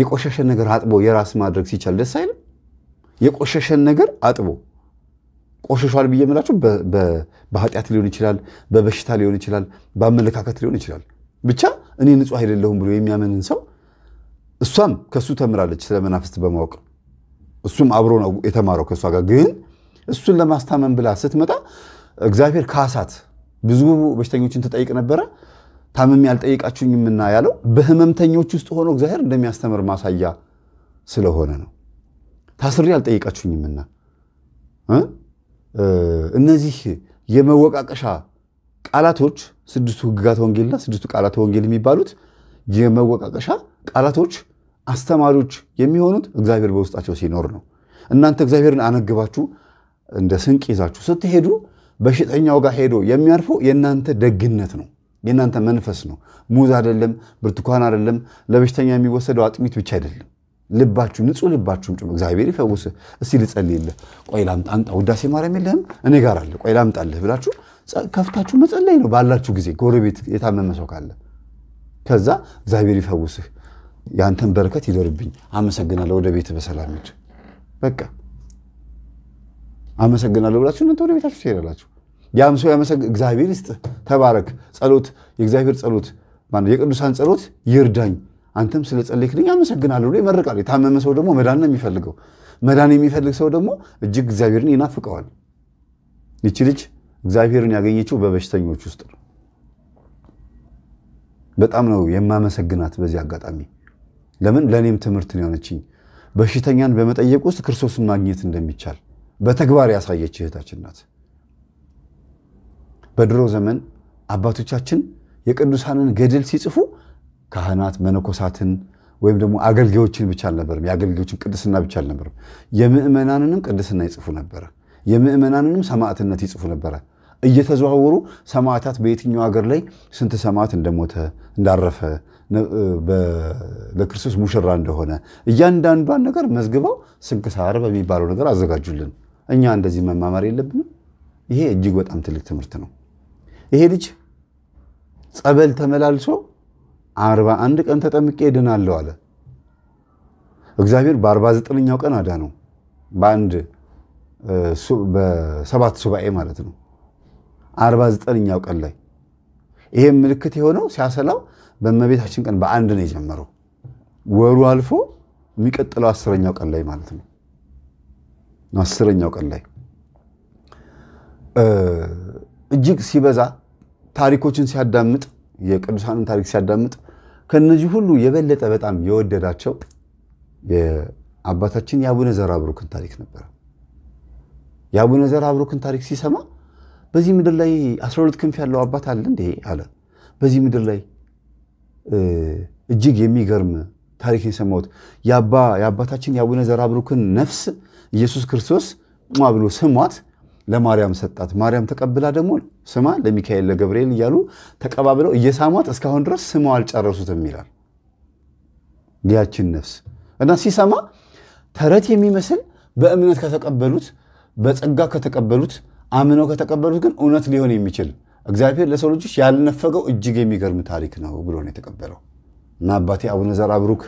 የቆሸሸን ነገር አጥቦ የራስ ማድረግ ሲቻል ደስ አይልም? የቆሸሸን ነገር አጥቦ ቆሸሿል ብዬ የምላቸው በኃጢአት ሊሆን ይችላል፣ በበሽታ ሊሆን ይችላል፣ በአመለካከት ሊሆን ይችላል። ብቻ እኔ ንጹህ አይደለሁም ብሎ የሚያመንን ሰው እሷም ከእሱ ተምራለች ስለ መናፍስት በማወቅ እሱም አብሮ ነው የተማረው ከእሷ ጋር። ግን እሱን ለማስታመን ብላ ስትመጣ እግዚአብሔር ካሳት። ብዙ በሽተኞችን ትጠይቅ ነበረ። ታምሜ አልጠይቃችሁኝምና ያለው በህመምተኞች ውስጥ ሆኖ እግዚአብሔር እንደሚያስተምር ማሳያ ስለሆነ ነው። ታስሬ አልጠይቃችሁኝምና እነዚህ የመወቃቀሻ ቃላቶች ስድስቱ ህግጋት ወንጌልና ስድስቱ ቃላት ወንጌል የሚባሉት የመወቃቀሻ ቃላቶች አስተማሪዎች የሚሆኑት እግዚአብሔር በውስጣቸው ሲኖር ነው። እናንተ እግዚአብሔርን አነግባችሁ እንደ ስንቅ ይዛችሁ ስትሄዱ በሽጠኛው ጋር ሄዶ የሚያርፈው የእናንተ ደግነት ነው፣ የእናንተ መንፈስ ነው። ሙዝ አይደለም፣ ብርቱካን አይደለም፣ ለበሽተኛ የሚወሰደው አጥሚት ብቻ አይደለም። ልባችሁ ንጹህ ልባችሁም ጭም እግዚአብሔር ይፈውስ። እስቲ ልጸልይልህ፣ ቆይ ላምጣ፣ አንጣ ውዳሴ ማርያም የለህም እኔ ጋር አለ፣ ቆይ ላምጣልህ ብላችሁ ከፍታችሁ መጸለይ ነው። ባላችሁ ጊዜ ጎረቤት የታመመ ሰው ካለ ከዛ እግዚአብሔር ይፈውስህ የአንተን በረከት ይደርብኝ። አመሰግናለሁ። ወደ ቤት በሰላም ሂድ። በቃ አመሰግናለሁ ብላችሁ እናንተ ወደ ቤታችሁ ትሄዳላችሁ። ያም ሰው እግዚአብሔር ይስጥ፣ ተባረክ። ጸሎት የእግዚአብሔር ጸሎት የቅዱሳን ጸሎት ይርዳኝ፣ አንተም ስለ ጸለይክልኝ አመሰግናለሁ ብሎ ይመርቃል። የታመመ ሰው ደግሞ መዳን ነው የሚፈልገው። መዳን የሚፈልግ ሰው ደግሞ እጅግ እግዚአብሔርን ይናፍቀዋል። ይቺ ልጅ እግዚአብሔርን ያገኘችው በበሽተኞች ውስጥ ነው። በጣም ነው የማመሰግናት በዚህ አጋጣሚ ለምን ለእኔም ትምህርት ነው በሽተኛን በመጠየቅ ውስጥ ክርስቶስን ማግኘት እንደሚቻል በተግባር ያሳየች እህታችን ናት። በድሮ ዘመን አባቶቻችን የቅዱሳንን ገድል ሲጽፉ ካህናት መነኮሳትን ወይም ደግሞ አገልጋዮችን ብቻ አልነበርም፣ የአገልጋዮችን ቅድስና ብቻ አልነበርም፣ የምእመናንንም ቅድስና ይጽፉ ነበረ። የምእመናንንም ሰማዕትነት ይጽፉ ነበረ። እየተዘዋወሩ ሰማዕታት በየትኛው ሀገር ላይ ስንት ሰማዕት እንደሞተ እንዳረፈ ለክርስቶስ ሙሽራ እንደሆነ እያንዳንዷን ነገር መዝግበው ስንክሳር በሚባለው ነገር አዘጋጁልን። እኛ እንደዚህ መማማር የለብንም። ይሄ እጅግ በጣም ትልቅ ትምህርት ነው። ይሄ ልጅ ጸበል ተመላልሶ አርባ አንድ ቀን ተጠምቄ እድናለሁ አለ። እግዚአብሔር በአርባ ዘጠነኛው ቀን ነው በአንድ በሰባት ሱባኤ ማለት ነው። አርባ ዘጠነኛው ቀን ላይ ይሄም ምልክት የሆነው ሲያሰላው በእመቤታችን ቀን በአንድ ነው የጀመረው። ወሩ አልፎ የሚቀጥለው አስረኛው ቀን ላይ ማለት ነው። አስረኛው ቀን ላይ እጅግ ሲበዛ ታሪኮችን ሲያዳምጥ የቅዱሳንን ታሪክ ሲያዳምጥ ከነዚህ ሁሉ የበለጠ በጣም የወደዳቸው የአባታችን የአቡነ ዘርዓ ብሩክን ታሪክ ነበረ። የአቡነ ዘርዓ ብሩክን ታሪክ ሲሰማ በዚህ ምድር ላይ አስራ ሁለት ክንፍ ያለው አባት አለ እንዴ አለ። በዚህ ምድር ላይ እጅግ የሚገርም ታሪክ የሰማሁት የአባታችን የአቡነ ዘራብሩክን ነፍስ ኢየሱስ ክርስቶስ ብሎ ስሟት ለማርያም ሰጣት። ማርያም ተቀብላ ደግሞ ስማ ለሚካኤል ለገብርኤል እያሉ ተቀባብለው እየሳሟት እስካሁን ድረስ ስሟ አልጨረሱትም ይላል ያችን ነፍስ እና ሲሰማ ተረት የሚመስል በእምነት ከተቀበሉት በጸጋ ከተቀበሉት አምነው ከተቀበሉት ግን እውነት ሊሆን የሚችል እግዚአብሔር ለሰው ልጆች ያልነፈገው እጅግ የሚገርም ታሪክ ነው ብሎ ነው የተቀበለው። እና አባቴ አቡነ ዘራ ብሩክ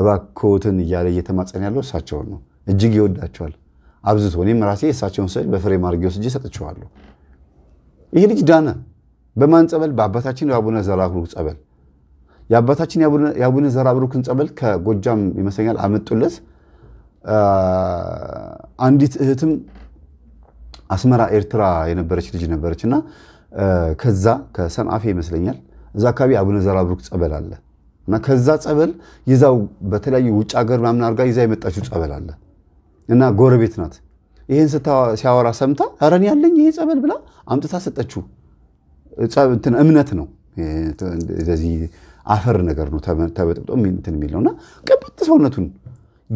እባክዎትን እያለ እየተማጸን ያለው እሳቸውን ነው። እጅግ ይወዳቸዋል አብዝቶ። እኔም ራሴ የእሳቸውን ስዕል በፍሬም አድርጌ ወስጄ ሰጥቼዋለሁ። ይህ ልጅ ዳነ። በማን ጸበል? በአባታችን የአቡነ ዘራ ብሩክ ጸበል። የአባታችን የአቡነ ዘራ ብሩክን ጸበል ከጎጃም ይመስለኛል አመጡለት። አንዲት እህትም አስመራ ኤርትራ የነበረች ልጅ ነበረች እና ከዛ ከሰንአፌ ይመስለኛል እዛ አካባቢ አቡነ ዘራብሩክ ጸበል አለ እና ከዛ ጸበል ይዛው በተለያዩ ውጭ ሀገር ምናምን አድርጋ ይዛ የመጣችው ጸበል አለ እና ጎረቤት ናት። ይህን ሲያወራ ሰምታ ኧረ እኔ ያለኝ ይሄ ጸበል ብላ አምጥታ ሰጠችው። እምነት ነው እንደዚህ አፈር ነገር ነው ተበጥብጦ እንትን የሚለው እና ሰውነቱን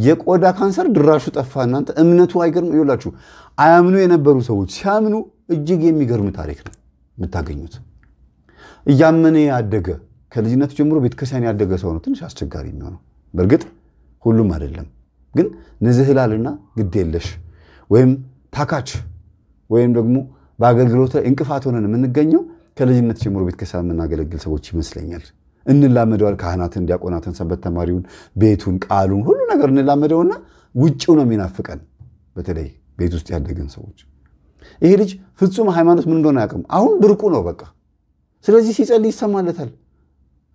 የቆዳ ካንሰር ድራሹ ጠፋ። እናንተ እምነቱ አይገርም ይላችሁ። አያምኑ የነበሩ ሰዎች ሲያምኑ እጅግ የሚገርም ታሪክ ነው የምታገኙት። እያመነ ያደገ ከልጅነቱ ጀምሮ ቤተክርስቲያን ያደገ ሰው ነው ትንሽ አስቸጋሪ የሚሆነው። በእርግጥ ሁሉም አይደለም፣ ግን ንዝህላልና ግድ የለሽ ወይም ታካች ወይም ደግሞ በአገልግሎት ላይ እንቅፋት ሆነን የምንገኘው ከልጅነት ጀምሮ ቤተክርስቲያን የምናገለግል ሰዎች ይመስለኛል። እንላመደዋል። ካህናትን፣ ዲያቆናትን፣ ሰንበት ተማሪውን፣ ቤቱን፣ ቃሉን፣ ሁሉ ነገር እንላመደውና ውጭው ነው የሚናፍቀን። በተለይ ቤት ውስጥ ያደግን ሰዎች ይሄ ልጅ ፍጹም ሃይማኖት ምን እንደሆነ አያውቅም። አሁን ብርቁ ነው በቃ። ስለዚህ ሲጸልይ ይሰማለታል።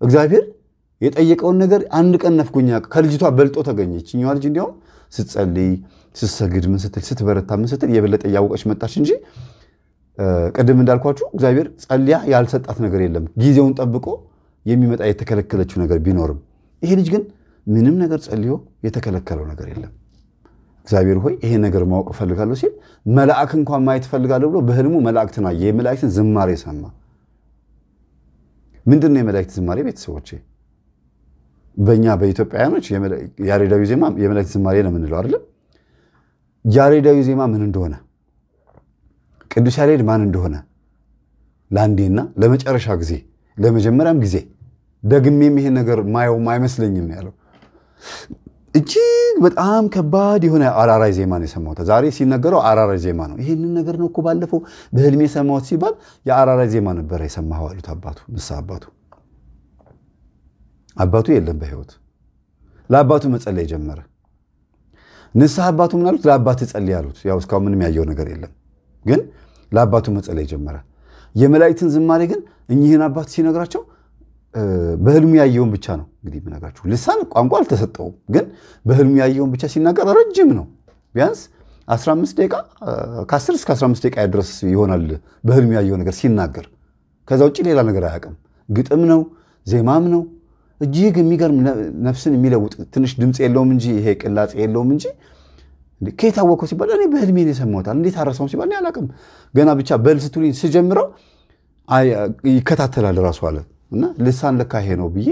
እግዚአብሔር የጠየቀውን ነገር አንድ ቀን ነፍጎኛ ከልጅቷ በልጦ ተገኘች። እኛዋ ልጅ እንዲያውም ስትጸልይ ስትሰግድ ምን ስትል ስትበረታ ምን ስትል የበለጠ እያወቀች መጣች እንጂ ቅድም እንዳልኳችሁ እግዚአብሔር ጸልያ ያልሰጣት ነገር የለም ጊዜውን ጠብቆ የሚመጣ የተከለከለችው ነገር ቢኖርም ይሄ ልጅ ግን ምንም ነገር ጸልዮ የተከለከለው ነገር የለም። እግዚአብሔር ሆይ ይሄ ነገር ማወቅ እፈልጋለሁ ሲል መልአክ እንኳን ማየት እፈልጋለሁ ብሎ በህልሙ መላእክትን አየ። የመላእክትን ዝማሬ ሰማ። ምንድን ነው የመላእክት ዝማሬ? ቤተሰቦቼ በእኛ በኢትዮጵያውያኖች ያሬዳዊ ዜማ የመላእክት ዝማሬ ነው የምንለው አይደለም። ያሬዳዊ ዜማ ምን እንደሆነ ቅዱስ ያሬድ ማን እንደሆነ ለአንዴና ለመጨረሻ ጊዜ ለመጀመሪያም ጊዜ ደግሜም ይሄን ነገር ማየውም አይመስለኝም ያለው እጅግ በጣም ከባድ የሆነ አራራይ ዜማ ነው የሰማሁት። ዛሬ ሲነገረው አራራይ ዜማ ነው። ይህንን ነገር ነው እኮ ባለፈው በህልሜ የሰማሁት ሲባል የአራራይ ዜማ ነበረ የሰማኸው አሉት አባቱ። ንስ አባቱ አባቱ የለም በህይወት ለአባቱ መጸለይ ጀመረ። ንስሐ አባቱ ምናሉት ለአባት ጸልይ አሉት። ያው እስካሁን ምንም ያየው ነገር የለም ግን ለአባቱ መጸለይ ጀመረ። የመላእክትን ዝማሬ ግን እኚህን አባት ሲነግራቸው በህልሙ ያየውን ብቻ ነው እንግዲህ የምነግራችሁ። ልሳን ቋንቋ አልተሰጠውም፣ ግን በህልሙ ያየውን ብቻ ሲናገር ረጅም ነው። ቢያንስ 15 ደቂቃ ከ10 እስከ 15 ደቂቃ ድረስ ይሆናል በህልሙ ያየው ነገር ሲናገር። ከዛ ውጭ ሌላ ነገር አያውቅም። ግጥም ነው፣ ዜማም ነው። እጅግ የሚገርም ነፍስን የሚለውጥ ትንሽ ድምፅ የለውም እንጂ ይሄ ቅላጽ የለውም እንጂ ከየት አወቀው ሲባል እኔ በእድሜ የሰማታል። እንዴት አረሳውም ሲባል እኔ አላቅም። ገና ብቻ በል ስትሉኝ ስጀምረው ይከታተላል ራሱ አለ እና ልሳን ለካ ይሄ ነው ብዬ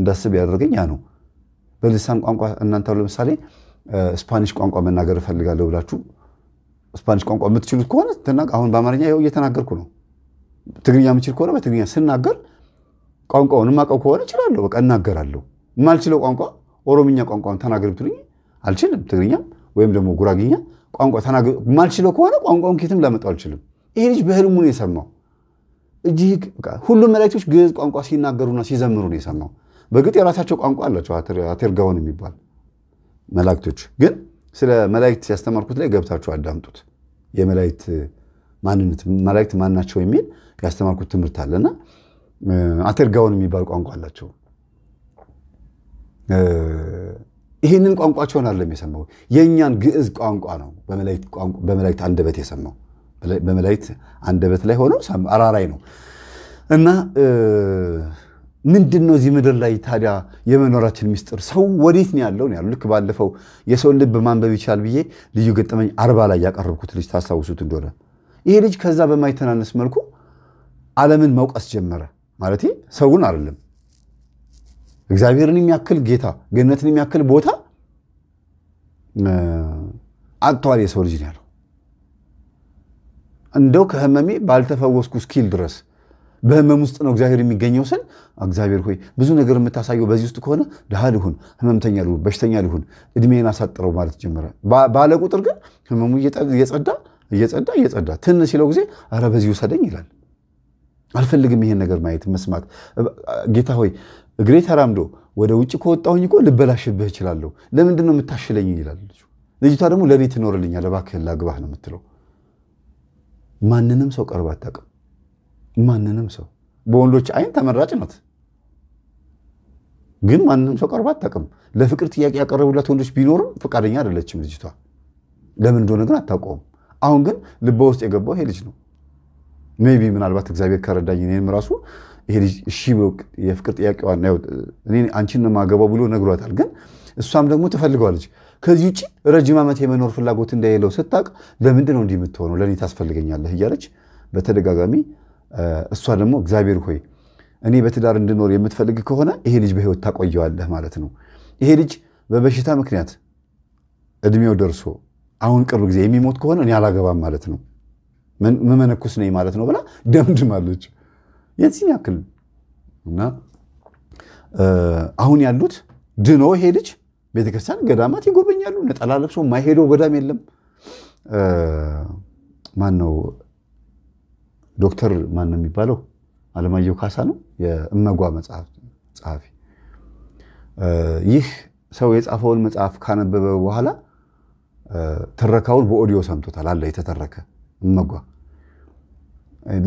እንዳስብ ያደርገኝ ያ ነው። በልሳን ቋንቋ እናንተ ለምሳሌ ስፓኒሽ ቋንቋ መናገር እፈልጋለሁ ብላችሁ ስፓኒሽ ቋንቋ የምትችሉት ከሆነ አሁን በአማርኛ ይኸው እየተናገርኩ ነው። ትግርኛ የምችል ከሆነ በትግርኛ ስናገር ቋንቋውን የማውቀው ከሆነ እችላለሁ፣ በቃ እናገራለሁ። የማልችለው ቋንቋ ኦሮምኛ ቋንቋ ተናገር ብትሉኝ አልችልም፣ ትግርኛም ወይም ደግሞ ጉራግኛ ቋንቋ ማልችለው ከሆነ ቋንቋውን ኬትም ላመጣው አልችልም። ይሄ ልጅ በህልሙ ነው የሰማው። እጅግ ሁሉም መላእክቶች ግዕዝ ቋንቋ ሲናገሩና ሲዘምሩ ነው የሰማው። በግጥ የራሳቸው ቋንቋ አላቸው አቴርጋውን የሚባል መላእክቶች። ግን ስለ መላእክት ያስተማርኩት ላይ ገብታችሁ አዳምጡት። የመላእክት ማንነት መላእክት ማናቸው የሚል ያስተማርኩት ትምህርት አለና አቴርጋውን የሚባል ቋንቋ አላቸው። ይህንን ቋንቋቸውን አይደለም የሰማው፣ የእኛን ግዕዝ ቋንቋ ነው በመላእክት አንደበት የሰማው። በመላእክት አንደበት ላይ ሆነው አራራይ ነው እና ምንድን ነው እዚህ ምድር ላይ ታዲያ የመኖራችን ሚስጥር? ሰው ወዴት ነው ያለው? ያሉ ልክ ባለፈው የሰውን ልብ ማንበብ ይቻል ብዬ ልዩ ገጠመኝ አርባ ላይ ያቀረብኩት ልጅ ታስታውሱት እንደሆነ ይሄ ልጅ ከዛ በማይተናነስ መልኩ ዓለምን መውቀስ ጀመረ። ማለት ሰውን አይደለም እግዚአብሔርን የሚያክል ጌታ ገነትን የሚያክል ቦታ አጥተዋል የሰው ልጅ ያለው እንደው ከህመሜ ባልተፈወስኩ ስኪል ድረስ በህመም ውስጥ ነው እግዚአብሔር የሚገኘው ስን እግዚአብሔር ሆይ ብዙ ነገር የምታሳየው በዚህ ውስጥ ከሆነ ድሃ ልሁን፣ ህመምተኛ ልሁን፣ በሽተኛ ልሁን፣ እድሜን አሳጥረው ማለት ጀመረ። ባለ ቁጥር ግን ህመሙ እየጸዳ እየጸዳ እየጸዳ ትን ሲለው ጊዜ አረ በዚህ ውሰደኝ ይላል። አልፈልግም ይሄን ነገር ማየት መስማት። ጌታ ሆይ እግሬ ተራምዶ ወደ ውጭ ከወጣሁኝ እኮ ልበላሽብህ እችላለሁ። ለምንድን ነው የምታሽለኝ? ይላል ልጅቷ። ደግሞ ለእኔ ትኖርልኛል፣ እባክህን ላግባህ ነው የምትለው። ማንንም ሰው ቀርብ አታውቅም። ማንንም ሰው በወንዶች አይን ተመራጭ ናት፣ ግን ማንንም ሰው ቀርብ አታውቅም። ለፍቅር ጥያቄ ያቀረቡላት ወንዶች ቢኖርም ፈቃደኛ አይደለችም ልጅቷ። ለምን እንደሆነ ግን አታውቀውም። አሁን ግን ልበ ውስጥ የገባው ይሄ ልጅ ነው። ሜቢ ቢ ምናልባት እግዚአብሔር ከረዳኝ እኔንም ራሱ ይሄ ልጅ እሺ የፍቅር ጥያቄዋን እኔ አንቺን ማገባው ብሎ ነግሯታል። ግን እሷም ደግሞ ትፈልገዋለች። ከዚህ ውጭ ረጅም ዓመት የመኖር ፍላጎት እንደሌለው ስታቅ ለምንድን ነው እንዲህ የምትሆነው? ለእኔ ታስፈልገኛለህ እያለች በተደጋጋሚ እሷ ደግሞ እግዚአብሔር ሆይ እኔ በትዳር እንድኖር የምትፈልግ ከሆነ ይሄ ልጅ በህይወት ታቆየዋለህ ማለት ነው። ይሄ ልጅ በበሽታ ምክንያት እድሜው ደርሶ አሁን ቅርብ ጊዜ የሚሞት ከሆነ እኔ አላገባም ማለት ነው። መመነኩስ ነኝ ማለት ነው ብላ ደምድማለች። የዚህን ያክል እና አሁን ያሉት ድኖ ሄድች ቤተክርስቲያን ገዳማት ይጎበኛሉ። ነጠላ ለብሶ ማይሄደው ገዳም የለም። ማን ነው ዶክተር ማን ነው የሚባለው? አለማየሁ ካሳ ነው የእመጓ መጽሐፍ ጸሐፊ። ይህ ሰው የጻፈውን መጽሐፍ ካነበበ በኋላ ትረካውን በኦዲዮ ሰምቶታል። አለ የተተረከ እመጓ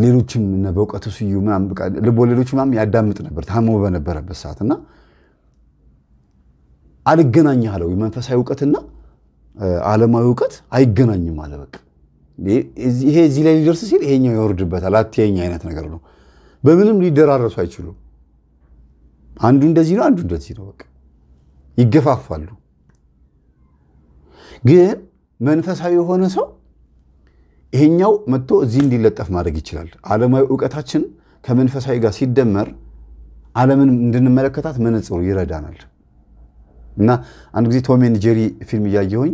ሌሎችም በእውቀቱ ስዩ ልቦለዶች ምናምን ያዳምጥ ነበር ታሞ በነበረበት ሰዓት እና አልገናኝ አለው። መንፈሳዊ እውቀትና ዓለማዊ እውቀት አይገናኝም አለ። በቃ ይሄ እዚህ ላይ ሊደርስ ሲል ይሄኛው ይወርድበታል። አትየኝ አይነት ነገር ነው። በምንም ሊደራረሱ አይችሉም። አንዱ እንደዚህ ነው፣ አንዱ እንደዚህ ነው። በቃ ይገፋፋሉ። ግን መንፈሳዊ የሆነ ሰው ይሄኛው መጥቶ እዚህ እንዲለጠፍ ማድረግ ይችላል። ዓለማዊ እውቀታችን ከመንፈሳዊ ጋር ሲደመር ዓለምን እንድንመለከታት መነጽሩ ይረዳናል። እና አንድ ጊዜ ቶሜን ጄሪ ፊልም እያየሁኝ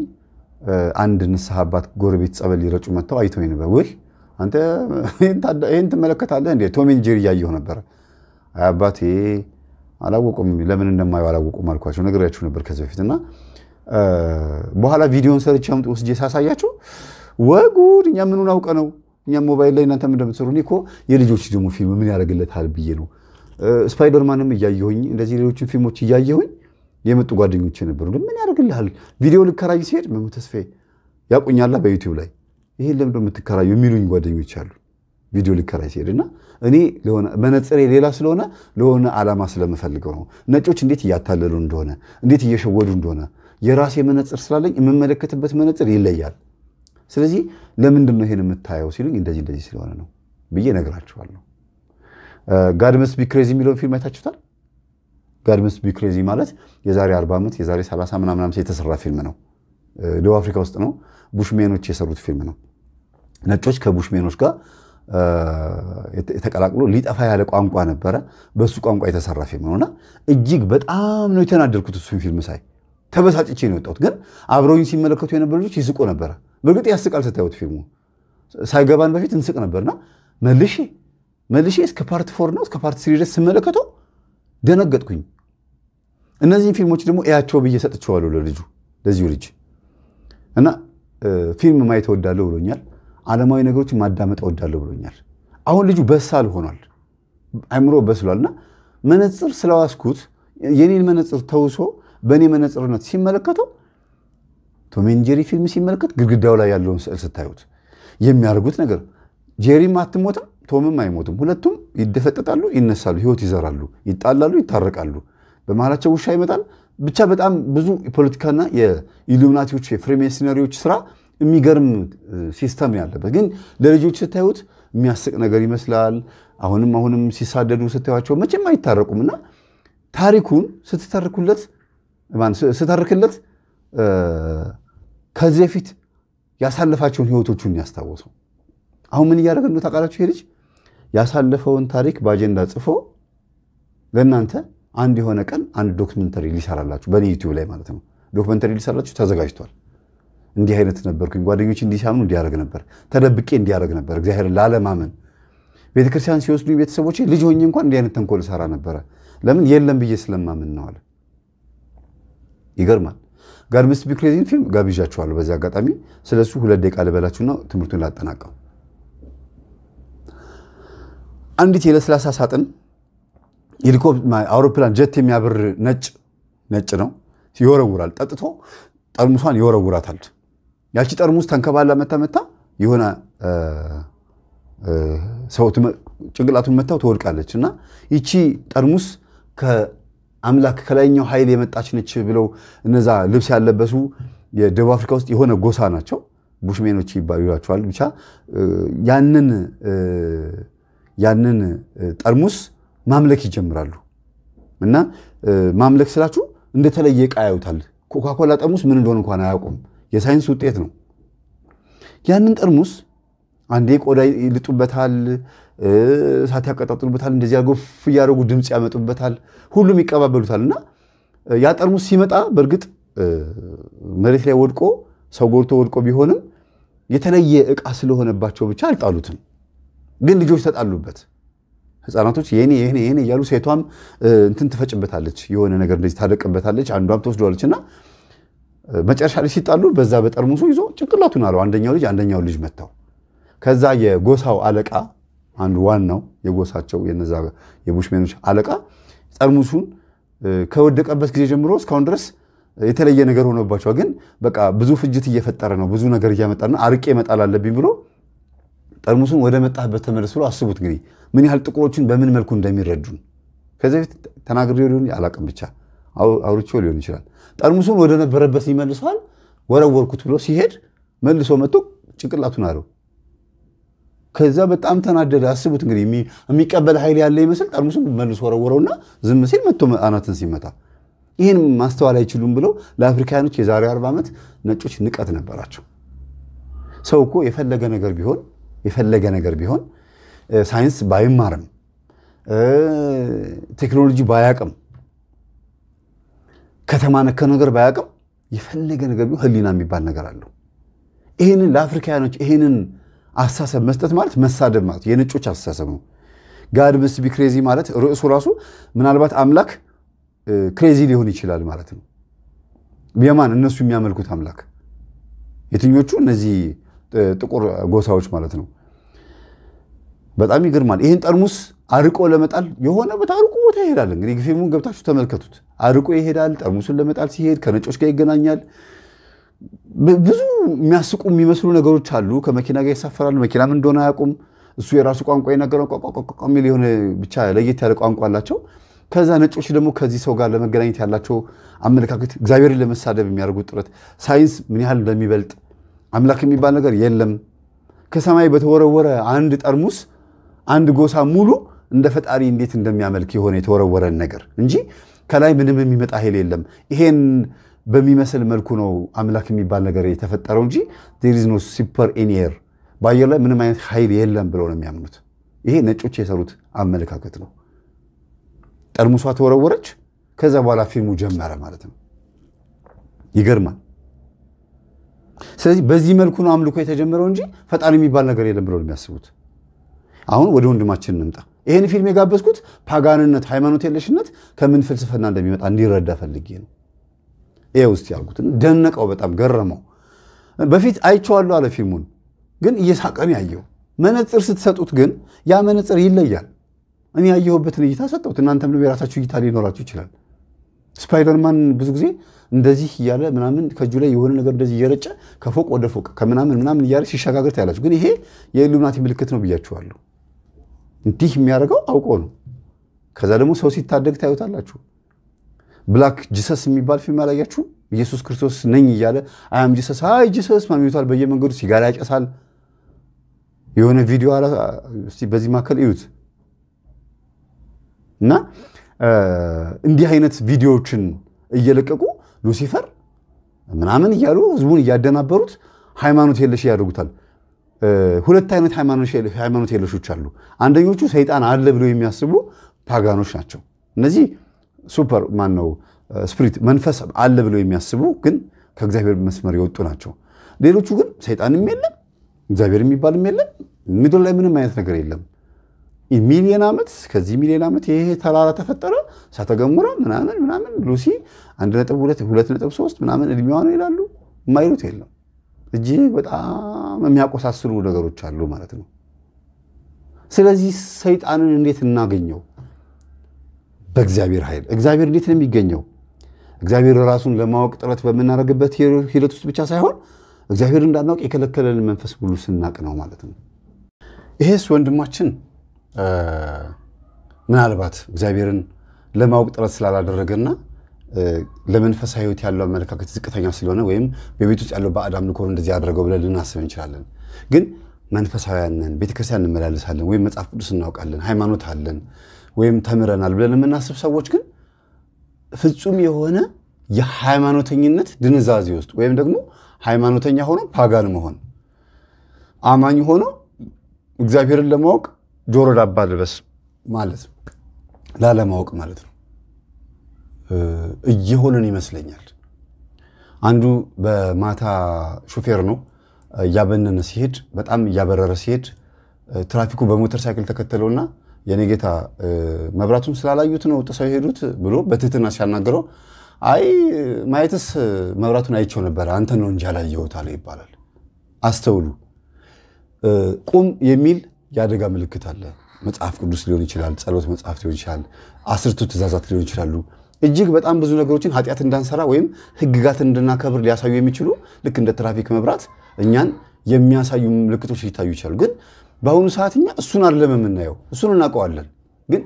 አንድ ንስሐ አባት ጎረቤት ጸበል ሊረጩ መጥተው አይተው ነበር። ውይ አንተ ይህን ትመለከታለህ እንዴ? ቶሜን ጄሪ እያየሁ ነበረ። አባቴ አላወቁም፣ ለምን እንደማየው አላወቁም አልኳቸው። ነግሬያችሁ ነበር ከዚህ በፊት እና በኋላ ቪዲዮን ሰርቼ አምጥ ውስጄ ሳሳያቸው ወጉድ እኛ ምኑን አውቀ ነው። እኛ ሞባይል ላይ እናንተም እንደምትሰሩ እኔ እኮ የልጆች ደግሞ ፊልም ምን ያደርግለታል ብዬ ነው ስፓይደርማንም እያየሁኝ እንደዚህ ሌሎችን ፊልሞች እያየሁኝ የመጡ ጓደኞች የነበሩ ምን ያደርግልሃል? ቪዲዮ ልከራይ ሲሄድ መሙ ተስፋ ያቁኛላ በዩቲዩብ ላይ ይሄን ለምደ የምትከራዩ የሚሉኝ ጓደኞች አሉ። ቪዲዮ ልከራይ ሲሄድ እና እኔ ለሆነ መነጽሬ ሌላ ስለሆነ ለሆነ አላማ ስለምፈልገው ነው። ነጮች እንዴት እያታለሉ እንደሆነ እንዴት እየሸወዱ እንደሆነ የራሴ መነጽር ስላለኝ የምመለከትበት መነጽር ይለያል። ስለዚህ ለምንድን ነው ይሄን የምታየው ሲሉኝ እንደዚህ እንደዚህ ስለሆነ ነው ብዬ ነግራችኋለሁ። ጋድመስ መስት ቢ ክሬዚ የሚለውን ፊልም አይታችሁታል? ጋድመስ መስት ቢ ክሬዚ ማለት የዛሬ 40 ዓመት የዛሬ 30 ምናምን የተሰራ ፊልም ነው። ደቡብ አፍሪካ ውስጥ ነው። ቡሽሜኖች የሰሩት ፊልም ነው። ነጮች ከቡሽሜኖች ጋር የተቀላቅሎ ሊጠፋ ያለ ቋንቋ ነበረ። በሱ ቋንቋ የተሰራ ፊልም ነውና እጅግ በጣም ነው የተናደርኩት። እሱን ፊልም ሳይ ተበሳጭቼ ነው የወጣሁት። ግን አብረውኝ ሲመለከቱ የነበሩ ልጆች ይስቁ ነበረ። በእርግጥ ያስቃል ስታዩት ፊልሙ። ሳይገባን በፊት እንስቅ ነበርና መልሼ መልሼ እስከ ፓርት ፎር ነው እስከ ፓርት ስሪ ድረስ ስመለከተው ደነገጥኩኝ። እነዚህን ፊልሞች ደግሞ እያቸው ብዬ ሰጥቼዋለሁ ለልጁ ለዚሁ ልጅ እና ፊልም ማየት እወዳለሁ ብሎኛል። ዓለማዊ ነገሮችን ማዳመጥ እወዳለሁ ብሎኛል። አሁን ልጁ በሳል ሆኗል፣ አይምሮ በስሏል። እና መነፅር ስለዋስኩት የኔን መነፅር ተውሶ በእኔ መነፅርነት ሲመለከተው ቶሜን ጄሪ ፊልም ሲመለከት ግድግዳው ላይ ያለውን ስዕል ስታዩት የሚያደርጉት ነገር ጄሪም አትሞትም፣ ቶምም አይሞትም። ሁለቱም ይደፈጠጣሉ፣ ይነሳሉ፣ ህይወት ይዘራሉ፣ ይጣላሉ፣ ይታረቃሉ። በመሃላቸው ውሻ ይመጣል። ብቻ በጣም ብዙ የፖለቲካና የኢሉሚናቲዎች የፍሬሜሰነሪዎች ስራ የሚገርም ሲስተም ያለበት ግን ለልጆች ስታዩት የሚያስቅ ነገር ይመስላል። አሁንም አሁንም ሲሳደዱ ስታዩቸው መቼም አይታረቁም እና ታሪኩን ስትተርክለት ከዚህ በፊት ያሳለፋቸውን ህይወቶቹን ያስታወሰው። አሁን ምን እያደረገ ነው ታውቃላችሁ? ይሄ ልጅ ያሳለፈውን ታሪክ በአጀንዳ ጽፎ ለእናንተ አንድ የሆነ ቀን አንድ ዶክመንተሪ ሊሰራላችሁ በእኔ ዩቲዩብ ላይ ማለት ነው ዶክመንተሪ ሊሰራላችሁ ተዘጋጅቷል። እንዲህ አይነት ነበርኩኝ፣ ጓደኞች እንዲሳምኑ እንዲያደረግ ነበር፣ ተደብቄ እንዲያደረግ ነበር፣ እግዚአብሔር ላለማመን ቤተክርስቲያን ሲወስዱ ቤተሰቦች ልጅ ሆኜ እንኳን እንዲህ አይነት ተንኮል ሰራ ነበረ። ለምን የለም ብዬ ስለማምን ነው አለ። ይገርማል። ጋርሚስ ቢክሬዚን ፊልም ጋብዣችኋለሁ። በዚህ አጋጣሚ ስለሱ ሁለት ደቂቃ ልበላችሁና ትምህርቱን ላጠናቀው። አንዲት የለስላሳ ሳጥን አውሮፕላን ጀት የሚያብር ነጭ ነጭ ነው ይወረውራል። ጠጥቶ ጠርሙሷን ይወረውራታል። ያቺ ጠርሙስ ተንከባላ መታ መታ የሆነ ሰው ጭንቅላቱን መታው ትወድቃለች እና ይቺ ጠርሙስ አምላክ ከላይኛው ኃይል የመጣች ነች ብለው እነዛ ልብስ ያለበሱ የደቡብ አፍሪካ ውስጥ የሆነ ጎሳ ናቸው። ቡሽሜኖች ይባላቸዋል። ብቻ ያንን ያንን ጠርሙስ ማምለክ ይጀምራሉ። እና ማምለክ ስላችሁ እንደተለየ ዕቃ ያዩታል። ኮካኮላ ጠርሙስ ምን እንደሆነ እንኳን አያውቁም። የሳይንስ ውጤት ነው። ያንን ጠርሙስ አንዴ ቆዳ ይልጡበታል፣ እሳት ያቀጣጥሉበታል። እንደዚህ ጎፍ እያደረጉ ድምፅ ያመጡበታል። ሁሉም ይቀባበሉታል። እና ያ ጠርሙስ ሲመጣ በእርግጥ መሬት ላይ ወድቆ ሰው ጎርቶ ወድቆ ቢሆንም የተለየ እቃ ስለሆነባቸው ብቻ አልጣሉትም። ግን ልጆች ተጣሉበት። ህፃናቶች የኔ የኔ የኔ እያሉ ሴቷም እንትን ትፈጭበታለች፣ የሆነ ነገር እንደዚህ ታደቅበታለች፣ አንዷም ትወስደዋለች እና መጨረሻ ላይ ሲጣሉ በዛ በጠርሙሱ ይዞ ጭንቅላቱን አለው አንደኛው ልጅ አንደኛው ልጅ መታው። ከዛ የጎሳው አለቃ አንዱ ዋናው የጎሳቸው የነዛ የቡሽሜኖች አለቃ ጠርሙሱን ከወደቀበት ጊዜ ጀምሮ እስካሁን ድረስ የተለየ ነገር ሆኖባቸዋል። ግን በቃ ብዙ ፍጅት እየፈጠረ ነው፣ ብዙ ነገር እያመጣና አርቄ መጣል አለብኝ ብሎ ጠርሙሱን ወደ መጣህበት ተመለስ ብሎ አስቡት እንግዲህ ምን ያህል ጥቁሮቹን በምን መልኩ እንደሚረዱን ከዚህ በፊት ተናግሬው ሊሆን አላቅም፣ ብቻ አውርቼው ሊሆን ይችላል። ጠርሙሱን ወደ ነበረበት ይመልሰዋል። ወረወርኩት ብሎ ሲሄድ መልሶ መጥቶ ጭንቅላቱን አለው። ከዛ በጣም ተናደደ። አስቡት እንግዲህ የሚቀበል ኃይል ያለ ይመስል ጠርሙሱን መልስ ወረወረውና ዝም ሲል መቶ አናትን ሲመታ ይህን ማስተዋል አይችሉም ብለው ለአፍሪካኖች የዛሬ 40 ዓመት ነጮች ንቀት ነበራቸው። ሰው እኮ የፈለገ ነገር ቢሆን የፈለገ ነገር ቢሆን ሳይንስ ባይማርም ቴክኖሎጂ ባያቅም ከተማ ነከ ነገር ባያቅም የፈለገ ነገር ቢሆን ህሊና የሚባል ነገር አለው። ይህንን ለአፍሪካኖች ይህንን አስተሳሰብ መስጠት ማለት መሳደብ ማለት የነጮች አስተሳሰብ ነው። ጋድ ምስ ቢ ክሬዚ ማለት ርዕሱ ራሱ ምናልባት አምላክ ክሬዚ ሊሆን ይችላል ማለት ነው። የማን እነሱ የሚያመልኩት አምላክ የትኞቹ? እነዚህ ጥቁር ጎሳዎች ማለት ነው። በጣም ይገርማል። ይህን ጠርሙስ አርቆ ለመጣል የሆነ ቦታ አርቆ ቦታ ይሄዳል። እንግዲህ ፊልሙን ገብታችሁ ተመልከቱት። አርቆ ይሄዳል። ጠርሙሱን ለመጣል ሲሄድ ከነጮች ጋር ይገናኛል። ብዙ የሚያስቁ የሚመስሉ ነገሮች አሉ። ከመኪና ጋር ይሳፈራሉ። መኪናም እንደሆነ አያውቁም። እሱ የራሱ ቋንቋ የነገረው ቋቋቋቋ የሚል የሆነ ብቻ ለየት ያለ ቋንቋ አላቸው። ከዛ ነጮች ደግሞ ከዚህ ሰው ጋር ለመገናኘት ያላቸው አመለካከት፣ እግዚአብሔርን ለመሳደብ የሚያደርጉት ጥረት፣ ሳይንስ ምን ያህል እንደሚበልጥ አምላክ የሚባል ነገር የለም፣ ከሰማይ በተወረወረ አንድ ጠርሙስ አንድ ጎሳ ሙሉ እንደ ፈጣሪ እንዴት እንደሚያመልክ የሆነ የተወረወረን ነገር እንጂ ከላይ ምንም የሚመጣ ኃይል የለም። ይሄን በሚመስል መልኩ ነው አምላክ የሚባል ነገር የተፈጠረው እንጂ ዴሪዝ ኖ ሱፐር ኤኒየር በአየር ላይ ምንም አይነት ኃይል የለም ብለው ነው የሚያምኑት። ይሄ ነጮች የሰሩት አመለካከት ነው። ጠርሙሷ ተወረወረች። ከዛ በኋላ ፊልሙ ጀመረ ማለት ነው። ይገርማል። ስለዚህ በዚህ መልኩ ነው አምልኮ የተጀመረው እንጂ ፈጣሪ የሚባል ነገር የለም ብለው የሚያስቡት። አሁን ወደ ወንድማችን እንምጣ። ይህን ፊልም የጋበዝኩት ፓጋንነት፣ ሃይማኖት የለሽነት ከምን ፍልስፍና እንደሚመጣ እንዲረዳ ፈልጌ ነው። ይሄ ውስጥ ያልኩት ደነቀው፣ በጣም ገረመው። በፊት አይቼዋለሁ አለ ፊልሙን፣ ግን እየሳቀን ያየው። መነፅር ስትሰጡት ግን ያ መነፅር ይለያል። እኔ ያየሁበትን እይታ ሰጠሁት። እናንተም ልብ የራሳችሁ እይታ ሊኖራችሁ ይችላል። ስፓይደርማን ብዙ ጊዜ እንደዚህ እያለ ምናምን ከእጁ ላይ የሆነ ነገር እንደዚህ እየረጨ ከፎቅ ወደ ፎቅ ከምናምን ምናምን እያለ ሲሸጋገር ታያላችሁ። ግን ይሄ የኢሉሚናቲ ምልክት ነው ብያችኋለሁ። እንዲህ የሚያደርገው አውቆ ነው። ከዛ ደግሞ ሰው ሲታደግ ታዩታላችሁ። ብላክ ጂሰስ የሚባል ፊልም አላያችሁም? ኢየሱስ ክርስቶስ ነኝ እያለ አያም ጂሰስ አይ ጂሰስ ማን በየመንገዱ ሲጋራ ያጨሳል። የሆነ ቪዲዮ በዚህ መካከል እዩት እና እንዲህ አይነት ቪዲዮዎችን እየለቀቁ ሉሲፈር ምናምን እያሉ ህዝቡን እያደናበሩት ሃይማኖት የለሽ ያደርጉታል። ሁለት አይነት ሃይማኖት የለሾች አሉ። አንደኞቹ ሰይጣን አለ ብለው የሚያስቡ ፓጋኖች ናቸው። እነዚህ ሱፐር ማን ነው ስፕሪት መንፈስ አለ ብለው የሚያስቡ ግን ከእግዚአብሔር መስመር የወጡ ናቸው። ሌሎቹ ግን ሰይጣንም የለም እግዚአብሔር የሚባልም የለም ምድር ላይ ምንም አይነት ነገር የለም። ሚሊዮን ዓመት ከዚህ ሚሊዮን ዓመት ይሄ ተራራ ተፈጠረ፣ እሳተ ገሞራ ምናምን ምናምን ሉሲ አንድ ነጥብ ሁለት ሁለት ነጥብ ሶስት ምናምን እድሜዋ ነው ይላሉ። የማይሉት የለም። እጅግ በጣም የሚያቆሳስሉ ነገሮች አሉ ማለት ነው። ስለዚህ ሰይጣንን እንዴት እናገኘው? በእግዚአብሔር ኃይል። እግዚአብሔር እንዴት ነው የሚገኘው? እግዚአብሔር ራሱን ለማወቅ ጥረት በምናደርግበት ሂደት ውስጥ ብቻ ሳይሆን እግዚአብሔር እንዳናውቅ የከለከለን መንፈስ ሁሉ ስናቅ ነው ማለት ነው። ይሄስ ወንድማችን ምናልባት እግዚአብሔርን ለማወቅ ጥረት ስላላደረገና ለመንፈሳዊ ህይወት ያለው አመለካከት ዝቅተኛ ስለሆነ ወይም በቤት ውስጥ ያለው በአዳም ልኮር እንደዚህ ያደረገው ብለን ልናስብ እንችላለን። ግን መንፈሳውያን ነን፣ ቤተክርስቲያን እንመላለሳለን፣ ወይም መጽሐፍ ቅዱስ እናውቃለን፣ ሃይማኖት አለን ወይም ተምረናል ብለን የምናስብ ሰዎች ግን ፍጹም የሆነ የሃይማኖተኝነት ድንዛዜ ውስጥ ወይም ደግሞ ሃይማኖተኛ ሆኖ ፓጋን መሆን አማኝ ሆኖ እግዚአብሔርን ለማወቅ ጆሮ ዳባ ልበስ ማለት ላለማወቅ ማለት ነው እየሆንን ይመስለኛል። አንዱ በማታ ሹፌር ነው። እያበነነ ሲሄድ በጣም እያበረረ ሲሄድ ትራፊኩ በሞተር ሳይክል ተከተለውና የኔ ጌታ መብራቱን ስላላዩት ነው ጥሰው የሄዱት ብሎ በትህትና ሲያናገረው አይ ማየትስ መብራቱን አይቸው ነበረ አንተ ነው እንጂ አላየሁት አለ ይባላል። አስተውሉ። ቁም የሚል የአደጋ ምልክት አለ። መጽሐፍ ቅዱስ ሊሆን ይችላል፣ ጸሎት መጽሐፍ ሊሆን ይችላል፣ አስርቱ ትእዛዛት ሊሆን ይችላሉ። እጅግ በጣም ብዙ ነገሮችን ኃጢአት እንዳንሰራ ወይም ህግጋት እንድናከብር ሊያሳዩ የሚችሉ ልክ እንደ ትራፊክ መብራት እኛን የሚያሳዩ ምልክቶች ሊታዩ ይችላሉ ግን በአሁኑ ሰዓት እኛ እሱን አይደለም የምናየው፣ እሱን እናውቀዋለን። ግን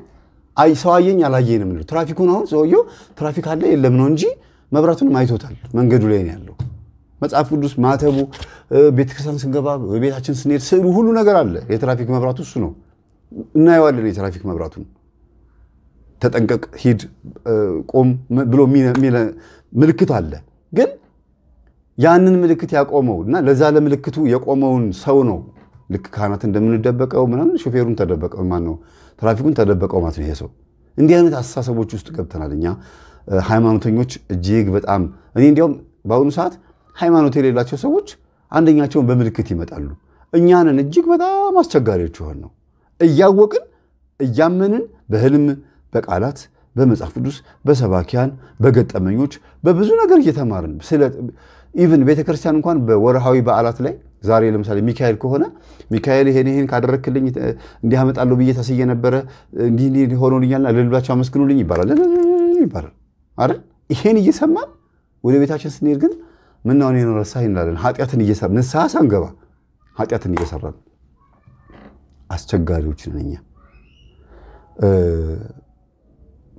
አይ ሰው አየኝ አላየኝ ነው የምንለው። ትራፊኩን አሁን ሰውየው ትራፊክ አለ የለም ነው እንጂ መብራቱንም አይቶታል። መንገዱ ላይ ነው ያለው። መጽሐፍ ቅዱስ ማተቡ፣ ቤተክርስቲያን ስንገባ፣ ቤታችን ስንሄድ ስዕሉ፣ ሁሉ ነገር አለ። የትራፊክ መብራቱ እሱ ነው። እናየዋለን የትራፊክ መብራቱን። ተጠንቀቅ፣ ሂድ፣ ቆም ብሎ ምልክት አለ። ግን ያንን ምልክት ያቆመው እና ለዛ ለምልክቱ የቆመውን ሰው ነው ልክ ካህናት እንደምንደበቀው ምናምን ሾፌሩን ተደበቀው ማን ነው ትራፊኩን ተደበቀው ማለት ነው። ይሄ ሰው እንዲህ አይነት አስተሳሰቦች ውስጥ ገብተናል እኛ ሃይማኖተኞች እጅግ በጣም እኔ እንዲያውም በአሁኑ ሰዓት ሃይማኖት የሌላቸው ሰዎች አንደኛቸውን በምልክት ይመጣሉ። እኛንን እጅግ በጣም አስቸጋሪዎች ሆን ነው እያወቅን እያመንን በህልም በቃላት በመጽሐፍ ቅዱስ በሰባኪያን በገጠመኞች በብዙ ነገር እየተማርን ኢቨን ቤተክርስቲያን እንኳን በወርሃዊ በዓላት ላይ ዛሬ ለምሳሌ ሚካኤል ከሆነ ሚካኤል ይሄን ይሄን ካደረክልኝ እንዲያመጣለሁ ብዬ ታስዬ ነበረ እንዲህ እንዲህ ሆኖልኛልና ልልብላቸው አመስግኑልኝ ይባላል ይባላል አይደል? ይሄን እየሰማን ወደ ቤታችን ስንሄድ ግን ምነው እኔን ረሳህ እንላለን። ኃጢአትን እየሰራ ንስሐ ሳንገባ ኃጢአትን እየሰራን አስቸጋሪዎች ነን እኛ።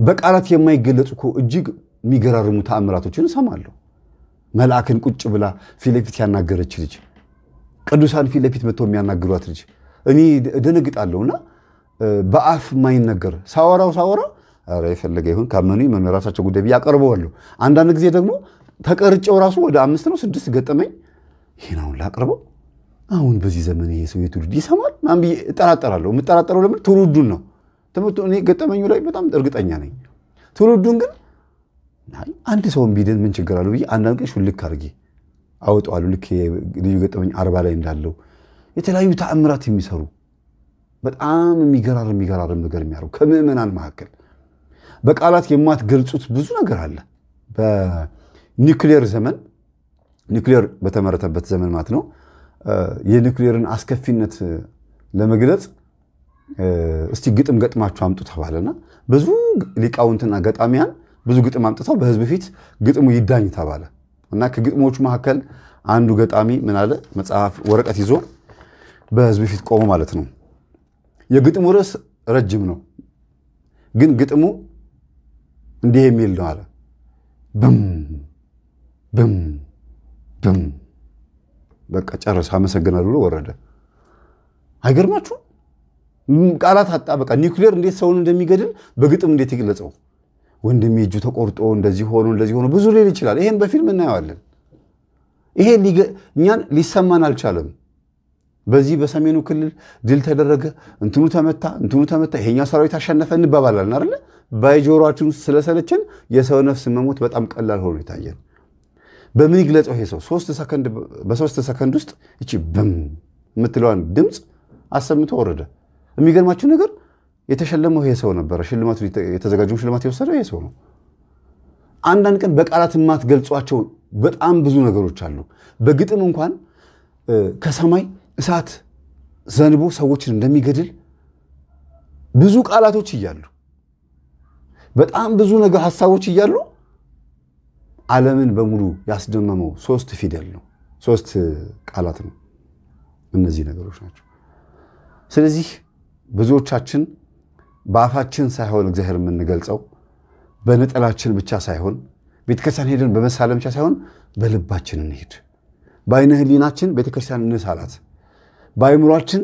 በቃላት የማይገለጹ እኮ እጅግ የሚገራርሙ ተአምራቶችን እሰማለሁ። መልአክን ቁጭ ብላ ፊት ለፊት ያናገረች ልጅ ቅዱሳን ፊት ለፊት መጥቶ የሚያናግሯት ልጅ እኔ ደነግጣለሁና በአፍ ማይነገር ሳወራው ሳወራ ኧረ የፈለገ ይሁን ካመኑ መኑ የራሳቸው ጉዳይ ብዬ አቀርበዋለሁ። አንዳንድ ጊዜ ደግሞ ተቀርጨው ራሱ ወደ አምስት ነው ስድስት ገጠመኝ ይህን አሁን ላቅርበው አሁን በዚህ ዘመን ይሄ ሰው የትውልድ ይሰማል ምናምን ብዬ እጠራጠራለሁ። የምጠራጠረው ለምን ትውልዱን ነው። ትምህርቱ እኔ ገጠመኙ ላይ በጣም እርግጠኛ ነኝ። ትውልዱን ግን አንድ ሰውን ቢድን ምን ችግር አለው ብዬ አንዳንድ ቀን ሹልክ አድርጌ አወጣዋለሁ። ልክ ልዩ ገጠመኝ አርባ ላይ እንዳለው የተለያዩ ተአምራት የሚሰሩ በጣም የሚገራር የሚገራርም ነገር የሚያደርጉ ከምዕመናን መካከል በቃላት የማትገልጹት ብዙ ነገር አለ። በኒክሌር ዘመን ኒክሌር በተመረተበት ዘመን ማለት ነው። የኒውክሌርን አስከፊነት ለመግለጽ እስቲ ግጥም ገጥማችሁ አምጡ ተባለና ብዙ ሊቃውንትና ገጣሚያን ብዙ ግጥም አምጥተው በህዝብ ፊት ግጥሙ ይዳኝ ተባለ። እና ከግጥሞቹ መካከል አንዱ ገጣሚ ምን አለ፣ መጽሐፍ ወረቀት ይዞ በህዝብ ፊት ቆሞ ማለት ነው። የግጥሙ ርዕስ ረጅም ነው፣ ግን ግጥሙ እንዲህ የሚል ነው አለ ብም ብም ብም በቃ ጨረሰ፣ አመሰግናል ብሎ ወረደ። አይገርማችሁ? ቃላት አጣ። በቃ ኒውክሌር እንዴት ሰውን እንደሚገድል በግጥም እንዴት ይግለጸው? ወንድም እጁ ተቆርጦ እንደዚህ ሆኖ እንደዚህ ሆኖ ብዙ ሊል ይችላል። ይሄን በፊልም እናየዋለን። ይሄ እኛን ሊሰማን አልቻለም። በዚህ በሰሜኑ ክልል ድል ተደረገ፣ እንትኑ ተመታ፣ እንትኑ ተመታ፣ ይሄኛው ሰራዊት አሸነፈ እንባባላል አይደለ? ባይጆሯችን ስለሰለችን የሰው ነፍስ መሞት በጣም ቀላል ሆኖ ይታየን። በምን ይግለጸው ይሄ ሰው? በሶስት ሰከንድ ውስጥ ይቺ ብም የምትለዋን ድምፅ አሰምቶ ወረደ። የሚገርማችሁ ነገር የተሸለመው ይሄ ሰው ነበረ። ሽልማቱ የተዘጋጀው ሽልማት የወሰደው ይሄ ሰው ነው። አንዳንድ ቀን በቃላት የማትገልጿቸው በጣም ብዙ ነገሮች አሉ። በግጥም እንኳን ከሰማይ እሳት ዘንቦ ሰዎችን እንደሚገድል ብዙ ቃላቶች እያሉ በጣም ብዙ ነገር ሀሳቦች እያሉ ዓለምን በሙሉ ያስደመመው ሶስት ፊደል ነው፣ ሶስት ቃላት ነው። እነዚህ ነገሮች ናቸው። ስለዚህ ብዙዎቻችን በአፋችን ሳይሆን እግዚአብሔር የምንገልጸው በነጠላችን ብቻ ሳይሆን ቤተክርስቲያን ሄደን በመሳለም ብቻ ሳይሆን በልባችን እንሄድ። በአይነ ህሊናችን ቤተክርስቲያን እንሳላት። በአይምሯችን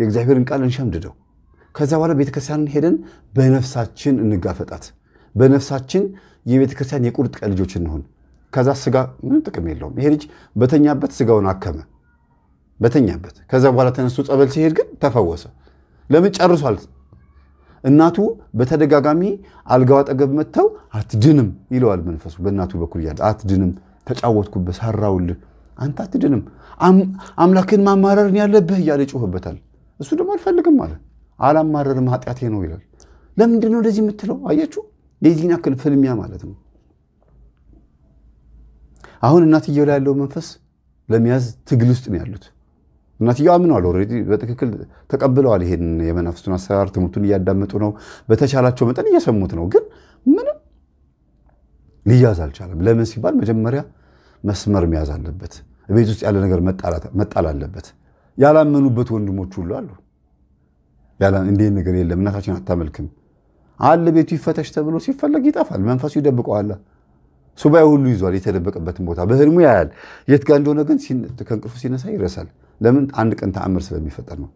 የእግዚአብሔርን ቃል እንሸምድደው። ከዛ በኋላ ቤተክርስቲያንን ሄደን በነፍሳችን እንጋፈጣት። በነፍሳችን የቤተክርስቲያን የቁርጥ ቀን ልጆች እንሆን። ከዛ ስጋ ምንም ጥቅም የለውም። ይሄ ልጅ በተኛበት ስጋውን አከመ፣ በተኛበት። ከዛ በኋላ ተነስቶ ጸበል ሲሄድ ግን ተፈወሰ። ለምን ጨርሷል? እናቱ በተደጋጋሚ አልጋው አጠገብ መጥተው አትድንም ይለዋል መንፈሱ በእናቱ በኩል እያለ አትድንም፣ ተጫወትኩበት፣ ሰራውልህ፣ አንተ አትድንም፣ አምላክን ማማረርን ያለብህ እያለ ይጮህበታል። እሱ ደግሞ አልፈልግም አለ። አላማረርም፣ ኃጢአቴ ነው ይላል። ለምንድን ነው እንደዚህ የምትለው? አያችሁ፣ የዚህን ያክል ፍልሚያ ማለት ነው። አሁን እናትየው ላይ ያለው መንፈስ ለመያዝ ትግል ውስጥ ነው ያሉት። እናትየው አምነዋል። ኦልሬዲ በትክክል ተቀብለዋል። ይሄን የመናፍስቱን አሰራር ትምህርቱን እያዳመጡ ነው። በተቻላቸው መጠን እየሰሙት ነው። ግን ምንም ሊያዝ አልቻለም። ለምን ሲባል መጀመሪያ መስመር መያዝ አለበት። ቤት ውስጥ ያለ ነገር መጣል አለበት። ያላመኑበት ወንድሞች ሁሉ አሉ። እንዲህ ነገር የለም እናታችን አታመልክም አለ። ቤቱ ይፈተሽ ተብሎ ሲፈለግ ይጠፋል። መንፈሱ ይደብቀዋል። ሱባኤ ሁሉ ይዟል። የተደበቀበትን ቦታ በህልሙ ያያል። የት ጋር እንደሆነ ግን ከእንቅልፉ ሲነሳ ይረሳል። ለምን? አንድ ቀን ተአምር ስለሚፈጠር ነው።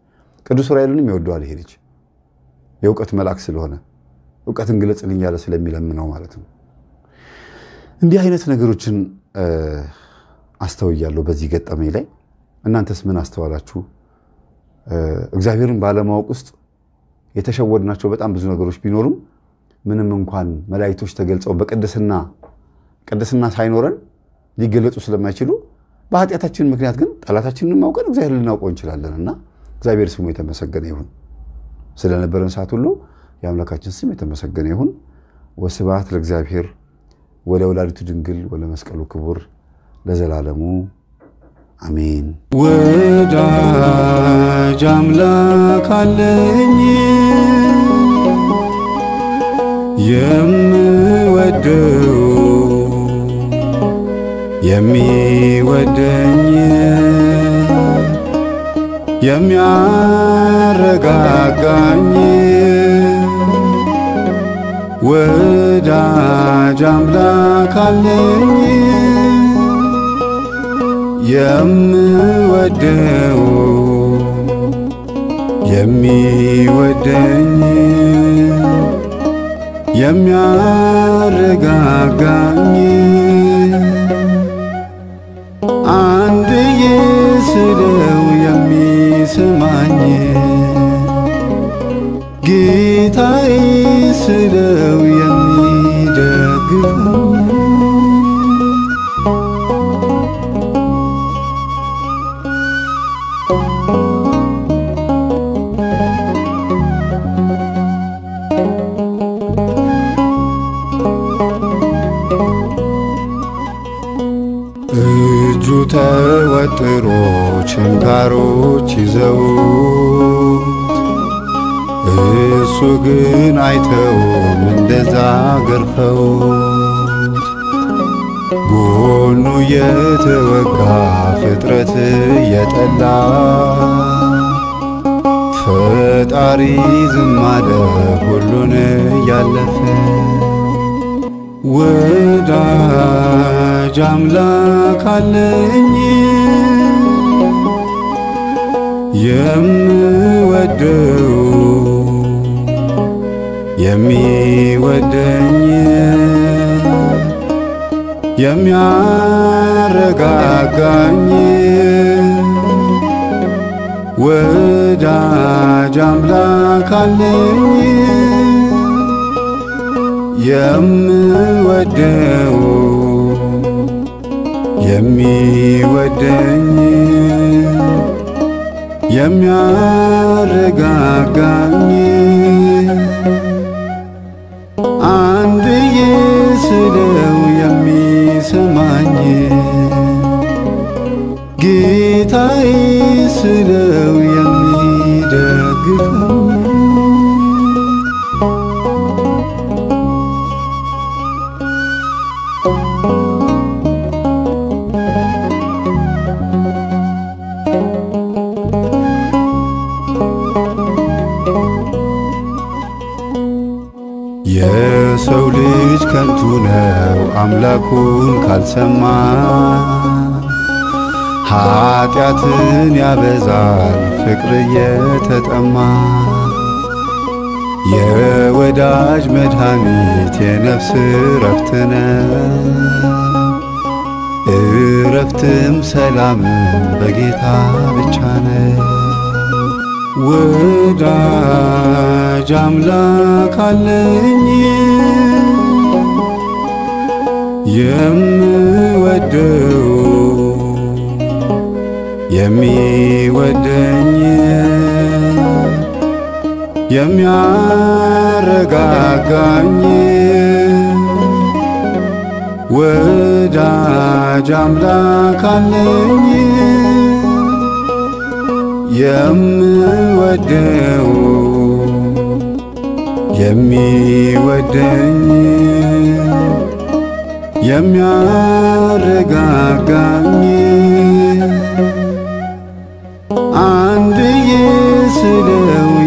ቅዱስ ዑራኤልንም ይወደዋል ይሄ ልጅ የእውቀት መልአክ ስለሆነ እውቀትን ግለጽልኝ ያለ ስለሚለምነው ማለት ነው። እንዲህ አይነት ነገሮችን አስተውያለሁ በዚህ ገጠመኝ ላይ። እናንተስ ምን አስተዋላችሁ? እግዚአብሔርን ባለማወቅ ውስጥ የተሸወድናቸው በጣም ብዙ ነገሮች ቢኖሩም ምንም እንኳን መላእክቶች ተገልጸው በቅድስና ቅድስና ሳይኖረን ሊገለጹ ስለማይችሉ በኃጢአታችን ምክንያት ግን ጠላታችንን ማውቀን እግዚአብሔር ልናውቀው እንችላለን እና እግዚአብሔር ስሙ የተመሰገነ ይሁን። ስለነበረን ሰዓት ሁሉ የአምላካችን ስም የተመሰገነ ይሁን። ወስብሐት ለእግዚአብሔር ወለወላዲቱ ድንግል ወለመስቀሉ ክቡር ለዘላለሙ አሜን። ወዳጅ አምላክ አለኝ የምወደው የሚወደኝ የሚያረጋጋኝ ወዳጅ አምላክ አለኝ የምወደው የሚወደኝ የሚያረጋጋኝ ስለው የሚሰማኝ ጌታዬ ስለው የሚደግፈኝ ተወጥሮ ችንካሮች ይዘውት እሱ ግን አይተውም እንደዛ ገርፈውት ጎኑ የተወጋ ፍጥረት የጠላ ፈጣሪ ዝማደ አለ ሁሉን ያለፈ ወዳጅ አምላክ አለኝ የምወደው የሚወደኝ የሚያረጋጋኝ ወዳጅ አምላክ አለኝ የምወደው የሚወደኝ የሚያረጋጋኝ የሰው ልጅ ከንቱ ነው አምላኩን ካልሰማ፣ ኃጢአትን ያበዛል ፍቅር እየተጠማ። የወዳጅ መድኃኒት የነፍስ እረፍት ነው፣ እረፍትም ሰላምም በጌታ ብቻ ነው። ወዳጅ አምላክ አለኝ የምወደው የሚወደኝ የሚያረጋጋኝ ወዳጅ አምላክ አለኝ የምወደው የሚወደኝ የሚያረጋጋኝ አንድዬ ስለው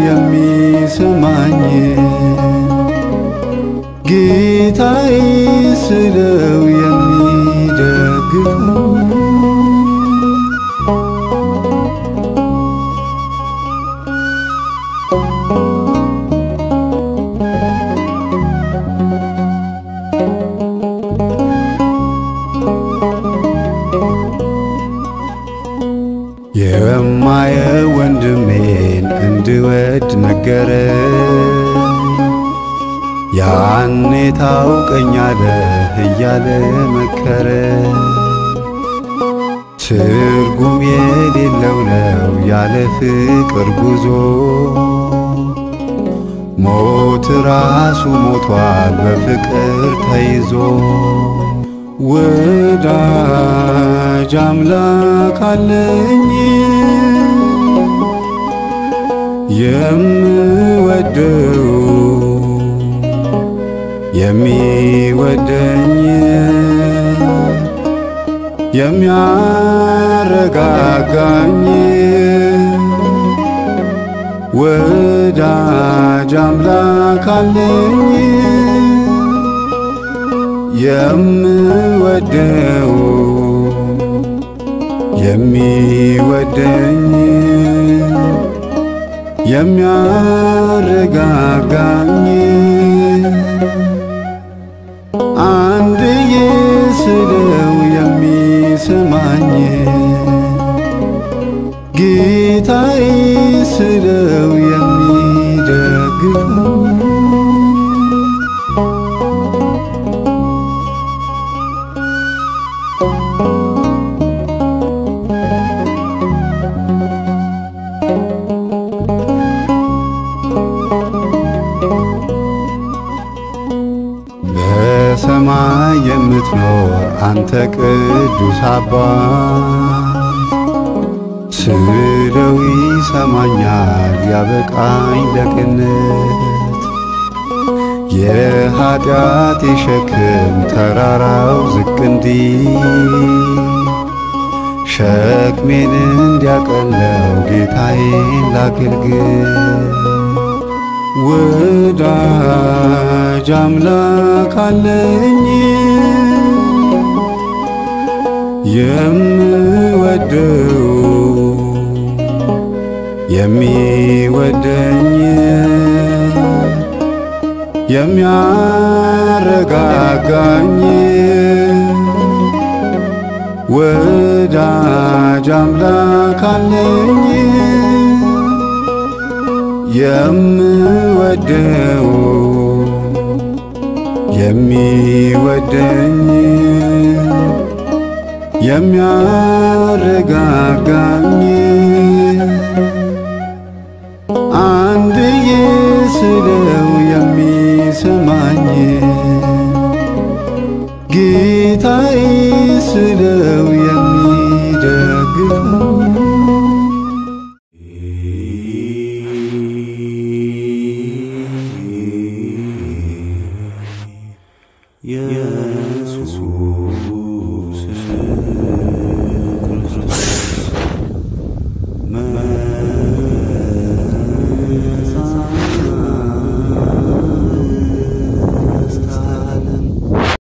የሚሰማኝ ጌታዬ ስለው ሳየው ወንድሜን እንድወድ ነገረ ያኔ ታውቀኛለ እያለ መከረ። ትርጉም የሌለው ነው ያለ ፍቅር ጉዞ ሞት ራሱ ሞቷል በፍቅር ተይዞ ወዳጅ አምላክ አለኝ የምወደው የሚወደኝ የሚያረጋጋኝ ወዳጅ አምላክ አለኝ የምወደው የሚወደኝ የሚያረጋጋኝ አንድዬ ስለው የሚሰማኝ ጌታዬ ነው አንተ ቅዱስ አባት ስለው ይሰማኛል ያበቃኝ ለቅነት የኃጢአት የሸክም ተራራው ዝቅ ሸክሜን እንዲያቀለው ጌታዬን ላገልግል ወዳጅ አምላክ አለኝ የምወደው የሚወደኝ የሚያረጋጋኝ ወዳጅ አምላክ አለኝ የምወደው የሚወደኝ የሚያረጋጋኝ አንድዬ ስለው የሚሰማኝ ጌታዬ ስለው